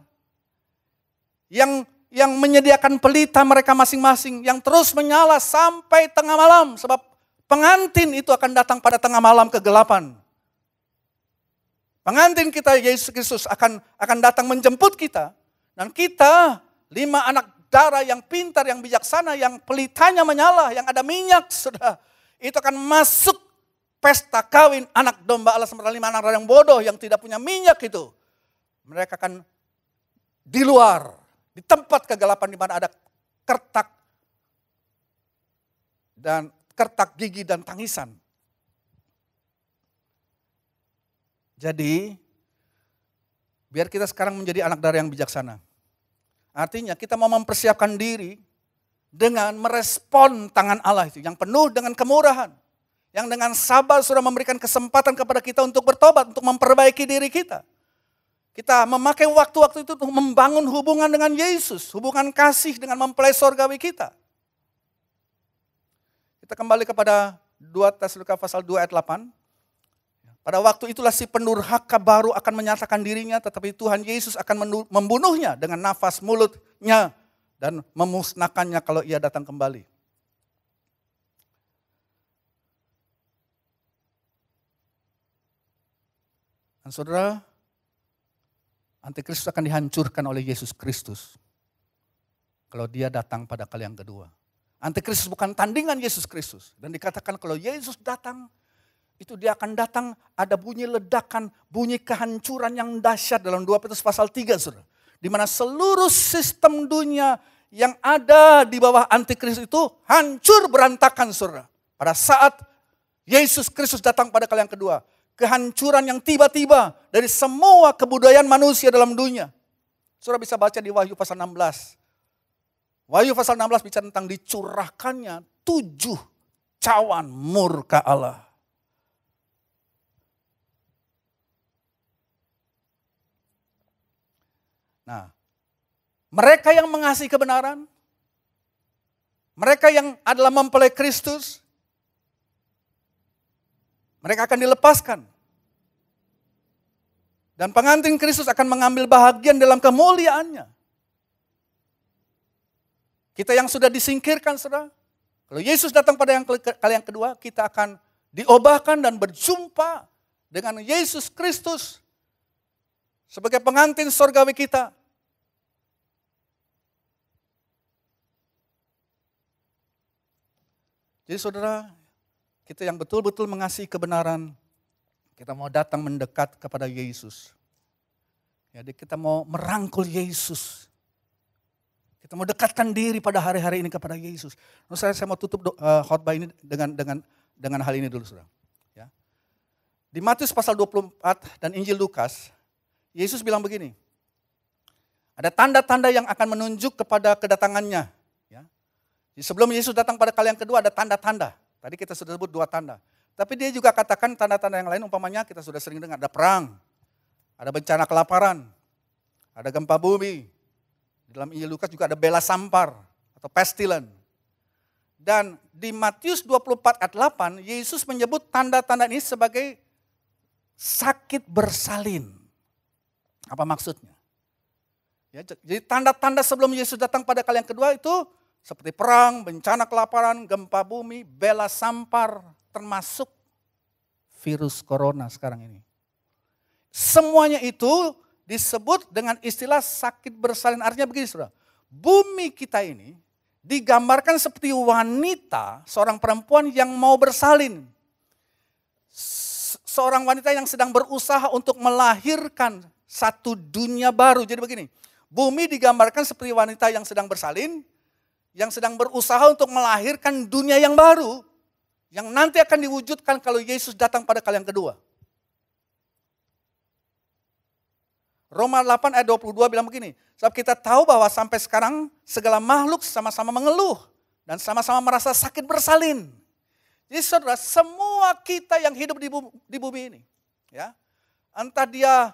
yang yang menyediakan pelita mereka masing-masing yang terus menyala sampai tengah malam sebab pengantin itu akan datang pada tengah malam kegelapan. Pengantin kita Yesus Kristus akan akan datang menjemput kita dan kita lima anak darah yang pintar, yang bijaksana, yang pelitanya menyala, yang ada minyak sudah itu akan masuk pesta kawin anak domba Allah sementara lima anak darah yang bodoh yang tidak punya minyak itu. Mereka akan di luar di tempat kegelapan di mana ada kertak dan kertak gigi dan tangisan. Jadi biar kita sekarang menjadi anak darah yang bijaksana. Artinya kita mau mempersiapkan diri dengan merespon tangan Allah itu yang penuh dengan kemurahan. Yang dengan sabar sudah memberikan kesempatan kepada kita untuk bertobat, untuk memperbaiki diri kita. Kita memakai waktu-waktu itu untuk membangun hubungan dengan Yesus, hubungan kasih dengan mempelai sorgawi kita. Kita kembali kepada 2 Tesalonika pasal 2 ayat 8. Pada waktu itulah si pendurhaka baru akan menyatakan dirinya, tetapi Tuhan Yesus akan membunuhnya dengan nafas mulutnya dan memusnahkannya kalau ia datang kembali. Dan saudara, Antikristus akan dihancurkan oleh Yesus Kristus. Kalau dia datang pada kali yang kedua. Antikristus bukan tandingan Yesus Kristus. Dan dikatakan kalau Yesus datang, itu dia akan datang ada bunyi ledakan, bunyi kehancuran yang dahsyat dalam 2 Petrus pasal 3 Saudara. Di mana seluruh sistem dunia yang ada di bawah antikristus itu hancur berantakan Saudara. Pada saat Yesus Kristus datang pada kali yang kedua kehancuran yang tiba-tiba dari semua kebudayaan manusia dalam dunia. Saudara bisa baca di Wahyu pasal 16. Wahyu pasal 16 bicara tentang dicurahkannya tujuh cawan murka Allah. Nah, mereka yang mengasihi kebenaran, mereka yang adalah mempelai Kristus, mereka akan dilepaskan. Dan pengantin Kristus akan mengambil bahagian dalam kemuliaannya. Kita yang sudah disingkirkan, saudara. Kalau Yesus datang pada yang kali yang kedua, kita akan diobahkan dan berjumpa dengan Yesus Kristus sebagai pengantin sorgawi kita. Jadi saudara, kita yang betul-betul mengasihi kebenaran, kita mau datang mendekat kepada Yesus. Ya, jadi kita mau merangkul Yesus. Kita mau dekatkan diri pada hari-hari ini kepada Yesus. Nah, saya, saya mau tutup do, uh, khotbah ini dengan dengan dengan hal ini dulu, saudara. Ya. Di Matius pasal 24 dan Injil Lukas, Yesus bilang begini, ada tanda-tanda yang akan menunjuk kepada kedatangannya. Ya. Sebelum Yesus datang pada kali yang kedua ada tanda-tanda. Tadi kita sudah sebut dua tanda. Tapi dia juga katakan tanda-tanda yang lain umpamanya kita sudah sering dengar. Ada perang, ada bencana kelaparan, ada gempa bumi. Di dalam Injil Lukas juga ada bela sampar atau pestilen. Dan di Matius 24 ayat 8, Yesus menyebut tanda-tanda ini sebagai sakit bersalin. Apa maksudnya? Ya, jadi tanda-tanda sebelum Yesus datang pada kali yang kedua itu seperti perang, bencana kelaparan, gempa bumi, bela sampar, termasuk virus corona sekarang ini. Semuanya itu disebut dengan istilah sakit bersalin. Artinya begini saudara, bumi kita ini digambarkan seperti wanita, seorang perempuan yang mau bersalin. Seorang wanita yang sedang berusaha untuk melahirkan satu dunia baru. Jadi begini, bumi digambarkan seperti wanita yang sedang bersalin, yang sedang berusaha untuk melahirkan dunia yang baru yang nanti akan diwujudkan kalau Yesus datang pada kali yang kedua. Roma 8 ayat 22 bilang begini, sebab kita tahu bahwa sampai sekarang segala makhluk sama-sama mengeluh dan sama-sama merasa sakit bersalin. Jadi saudara, semua kita yang hidup di bumi, di bumi ini, ya, entah dia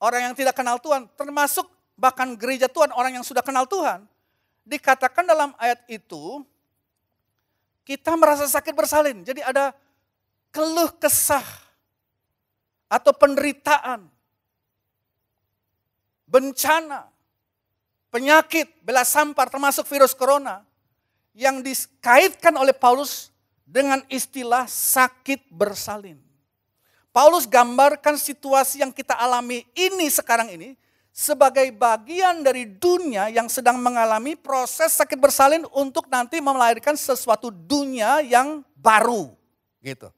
orang yang tidak kenal Tuhan, termasuk bahkan gereja Tuhan, orang yang sudah kenal Tuhan, dikatakan dalam ayat itu kita merasa sakit bersalin. Jadi ada keluh kesah atau penderitaan, bencana, penyakit, bela sampar termasuk virus corona yang dikaitkan oleh Paulus dengan istilah sakit bersalin. Paulus gambarkan situasi yang kita alami ini sekarang ini sebagai bagian dari dunia yang sedang mengalami proses sakit bersalin untuk nanti melahirkan sesuatu dunia yang baru. Gitu.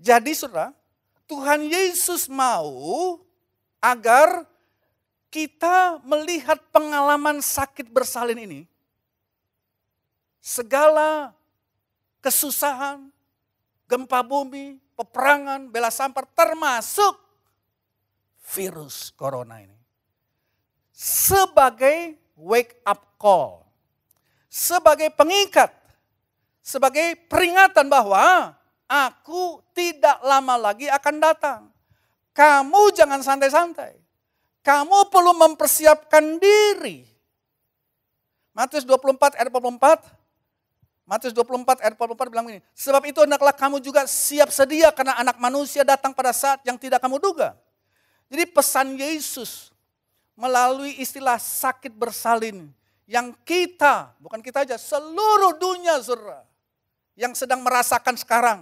Jadi saudara, Tuhan Yesus mau agar kita melihat pengalaman sakit bersalin ini, segala kesusahan, gempa bumi, peperangan, bela sampar, termasuk virus corona ini. Sebagai wake up call. Sebagai pengikat. Sebagai peringatan bahwa ah, aku tidak lama lagi akan datang. Kamu jangan santai-santai. Kamu perlu mempersiapkan diri. Matius 24 ayat 44. Matius 24 ayat 44 bilang ini, sebab itu hendaklah kamu juga siap sedia karena anak manusia datang pada saat yang tidak kamu duga. Jadi pesan Yesus melalui istilah sakit bersalin yang kita, bukan kita aja, seluruh dunia saudara yang sedang merasakan sekarang.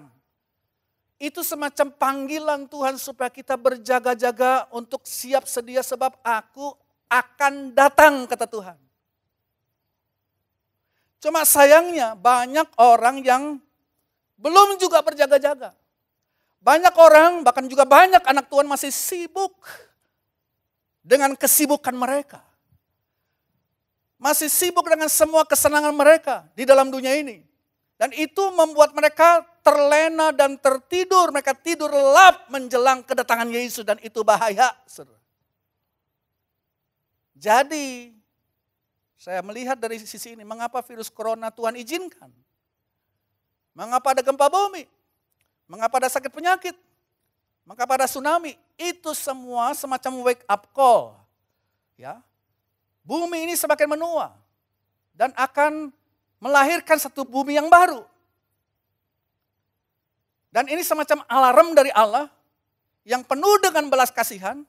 Itu semacam panggilan Tuhan supaya kita berjaga-jaga untuk siap sedia sebab aku akan datang kata Tuhan. Cuma sayangnya banyak orang yang belum juga berjaga-jaga. Banyak orang, bahkan juga banyak anak Tuhan masih sibuk dengan kesibukan mereka. Masih sibuk dengan semua kesenangan mereka di dalam dunia ini. Dan itu membuat mereka terlena dan tertidur. Mereka tidur lelap menjelang kedatangan Yesus dan itu bahaya. Jadi saya melihat dari sisi ini mengapa virus corona Tuhan izinkan. Mengapa ada gempa bumi? Mengapa ada sakit penyakit? Mengapa ada tsunami? Itu semua semacam wake up call. Ya. Bumi ini semakin menua dan akan melahirkan satu bumi yang baru. Dan ini semacam alarm dari Allah yang penuh dengan belas kasihan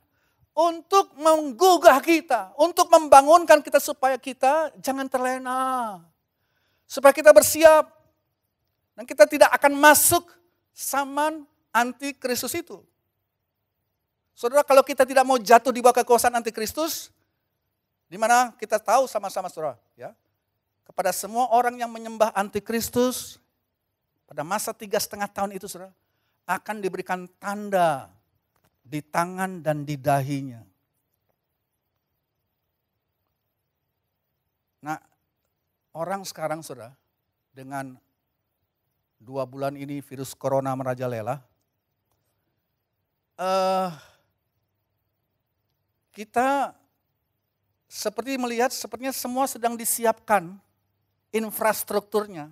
untuk menggugah kita, untuk membangunkan kita supaya kita jangan terlena. Supaya kita bersiap dan kita tidak akan masuk saman anti kristus itu. Saudara, kalau kita tidak mau jatuh di bawah kekuasaan anti kristus, di mana kita tahu sama-sama saudara, ya. Kepada semua orang yang menyembah anti kristus pada masa tiga setengah tahun itu saudara, akan diberikan tanda di tangan dan di dahinya. Nah, orang sekarang saudara dengan dua bulan ini virus corona merajalela. Uh, kita seperti melihat sepertinya semua sedang disiapkan infrastrukturnya,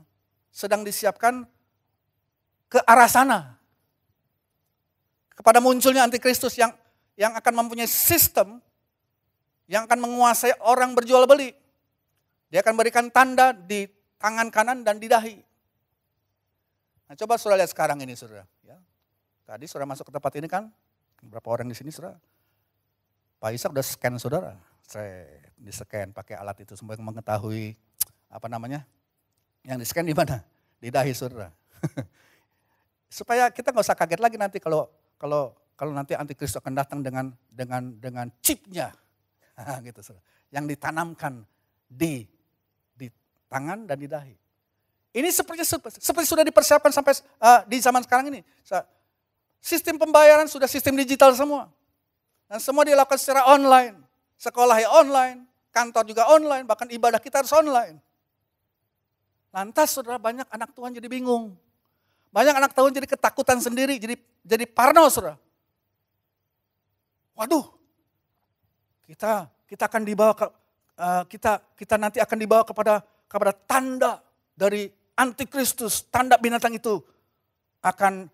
sedang disiapkan ke arah sana. Kepada munculnya antikristus yang yang akan mempunyai sistem yang akan menguasai orang berjual beli. Dia akan berikan tanda di tangan kanan dan di dahi. Nah, coba saudara lihat sekarang ini saudara. Ya. Tadi saudara masuk ke tempat ini kan, berapa orang di sini saudara? Pak Ishak udah scan saudara, saya di scan pakai alat itu supaya mengetahui apa namanya, yang di scan di mana? Di dahi saudara. supaya kita nggak usah kaget lagi nanti kalau kalau kalau nanti antikristus akan datang dengan dengan dengan chipnya gitu saudara, yang ditanamkan di di tangan dan di dahi. Ini seperti seperti sudah dipersiapkan sampai uh, di zaman sekarang ini. Sistem pembayaran sudah sistem digital semua. Dan semua dilakukan secara online. Sekolah ya online, kantor juga online, bahkan ibadah kita harus online. Lantas saudara banyak anak Tuhan jadi bingung. Banyak anak Tuhan jadi ketakutan sendiri, jadi jadi parno saudara. Waduh, kita kita akan dibawa ke, eh, kita kita nanti akan dibawa kepada kepada tanda dari antikristus, tanda binatang itu akan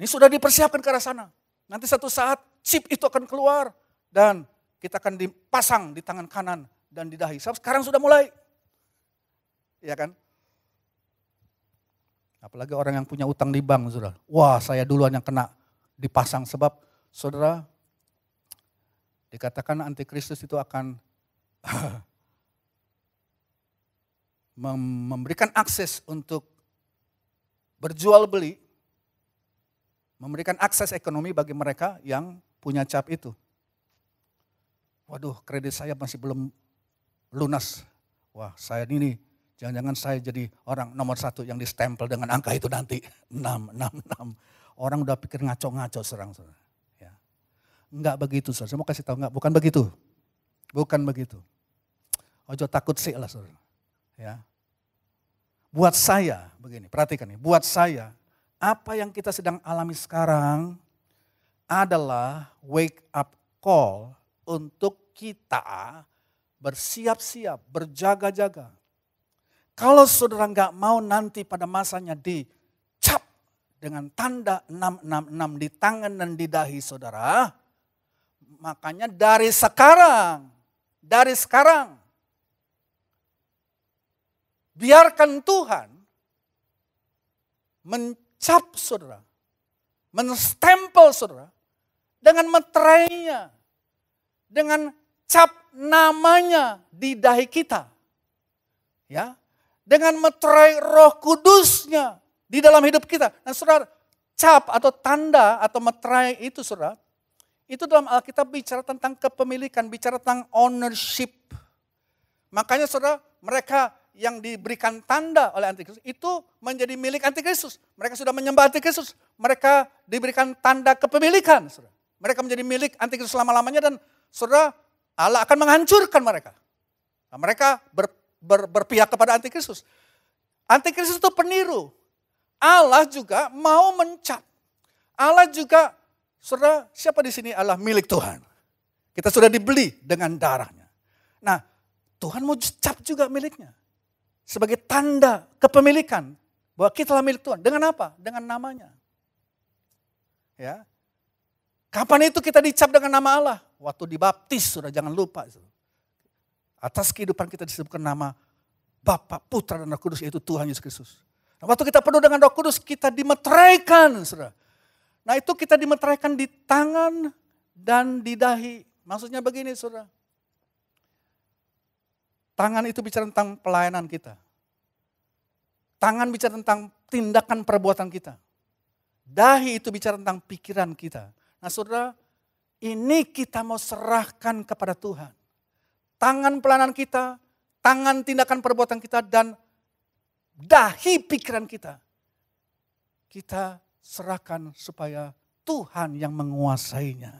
ini sudah dipersiapkan ke arah sana. Nanti satu saat chip itu akan keluar dan kita akan dipasang di tangan kanan dan di dahi. Sekarang sudah mulai. Iya kan? Apalagi orang yang punya utang di bank, Saudara. Wah, saya duluan yang kena dipasang sebab Saudara dikatakan antikristus itu akan memberikan akses untuk berjual beli, memberikan akses ekonomi bagi mereka yang punya cap itu. Waduh, kredit saya masih belum lunas. Wah, saya ini jangan-jangan saya jadi orang nomor satu yang distempel dengan angka itu nanti. 6, 6, 6. Orang udah pikir ngaco-ngaco serang. -serang. Ya. Enggak begitu, saudara. Saya mau kasih tahu enggak, bukan begitu. Bukan begitu. Ojo takut sih lah, saudara. Ya. Buat saya, begini, perhatikan nih, buat saya apa yang kita sedang alami sekarang adalah wake up call untuk kita bersiap-siap, berjaga-jaga. Kalau saudara nggak mau nanti pada masanya dicap dengan tanda 666 di tangan dan di dahi saudara, makanya dari sekarang, dari sekarang biarkan Tuhan mencap saudara, menstempel saudara dengan meterainya, dengan cap namanya di dahi kita. Ya, dengan meterai roh kudusnya di dalam hidup kita. Nah saudara, cap atau tanda atau meterai itu saudara, itu dalam Alkitab bicara tentang kepemilikan, bicara tentang ownership. Makanya saudara, mereka yang diberikan tanda oleh antikristus itu menjadi milik antikristus. Mereka sudah menyembah antikristus, mereka diberikan tanda kepemilikan. Saudara. Mereka menjadi milik antikristus selama lamanya dan saudara Allah akan menghancurkan mereka. Nah, mereka ber, ber, berpihak kepada antikristus. Antikristus itu peniru. Allah juga mau mencap. Allah juga, saudara, siapa di sini Allah milik Tuhan. Kita sudah dibeli dengan darahnya. Nah, Tuhan mau cap juga miliknya sebagai tanda kepemilikan bahwa kita telah milik Tuhan. Dengan apa? Dengan namanya. Ya. Kapan itu kita dicap dengan nama Allah? Waktu dibaptis, sudah jangan lupa. Atas kehidupan kita disebutkan nama Bapa, Putra, dan Roh Kudus, yaitu Tuhan Yesus Kristus. Nah, waktu kita penuh dengan Roh Kudus, kita dimeteraikan, saudara. Nah, itu kita dimeteraikan di tangan dan di dahi. Maksudnya begini, saudara. Tangan itu bicara tentang pelayanan kita. Tangan bicara tentang tindakan perbuatan kita. Dahi itu bicara tentang pikiran kita. Nah saudara, ini kita mau serahkan kepada Tuhan. Tangan pelayanan kita, tangan tindakan perbuatan kita, dan dahi pikiran kita. Kita serahkan supaya Tuhan yang menguasainya.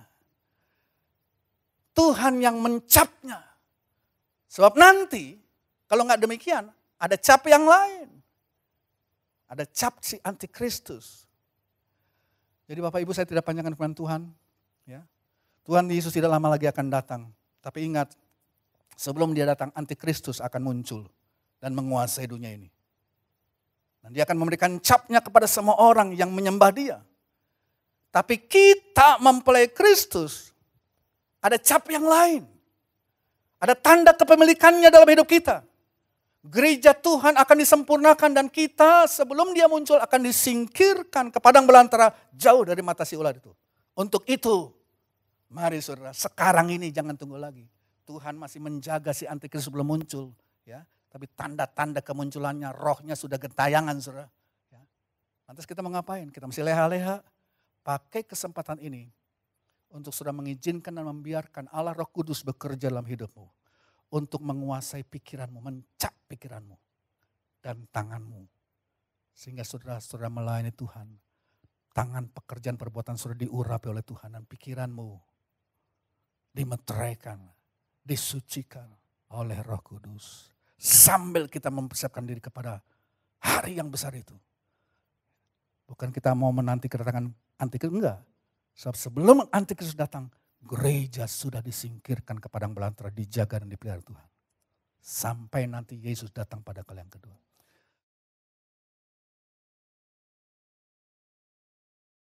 Tuhan yang mencapnya. Sebab nanti kalau nggak demikian ada cap yang lain. Ada cap si antikristus. Jadi Bapak Ibu saya tidak panjangkan firman Tuhan. Ya. Tuhan Yesus tidak lama lagi akan datang. Tapi ingat, sebelum dia datang antikristus akan muncul dan menguasai dunia ini. Dan dia akan memberikan capnya kepada semua orang yang menyembah dia. Tapi kita mempelai Kristus, ada cap yang lain. Ada tanda kepemilikannya dalam hidup kita. Gereja Tuhan akan disempurnakan dan kita sebelum dia muncul akan disingkirkan ke padang belantara jauh dari mata si ular itu. Untuk itu, mari saudara, sekarang ini jangan tunggu lagi. Tuhan masih menjaga si antikris sebelum muncul. ya. Tapi tanda-tanda kemunculannya, rohnya sudah gentayangan saudara. Ya. Lantas kita mau ngapain? Kita mesti leha-leha. Pakai kesempatan ini untuk sudah mengizinkan dan membiarkan Allah Roh Kudus bekerja dalam hidupmu. Untuk menguasai pikiranmu, mencap pikiranmu dan tanganmu. Sehingga saudara-saudara melayani Tuhan. Tangan pekerjaan perbuatan sudah diurapi oleh Tuhan dan pikiranmu dimeteraikan, disucikan oleh roh kudus. Sambil kita mempersiapkan diri kepada hari yang besar itu. Bukan kita mau menanti kedatangan anti enggak Sebab Sebelum antikris datang, gereja sudah disingkirkan ke padang belantara, dijaga dan dipelihara Tuhan. Sampai nanti Yesus datang pada kali kedua.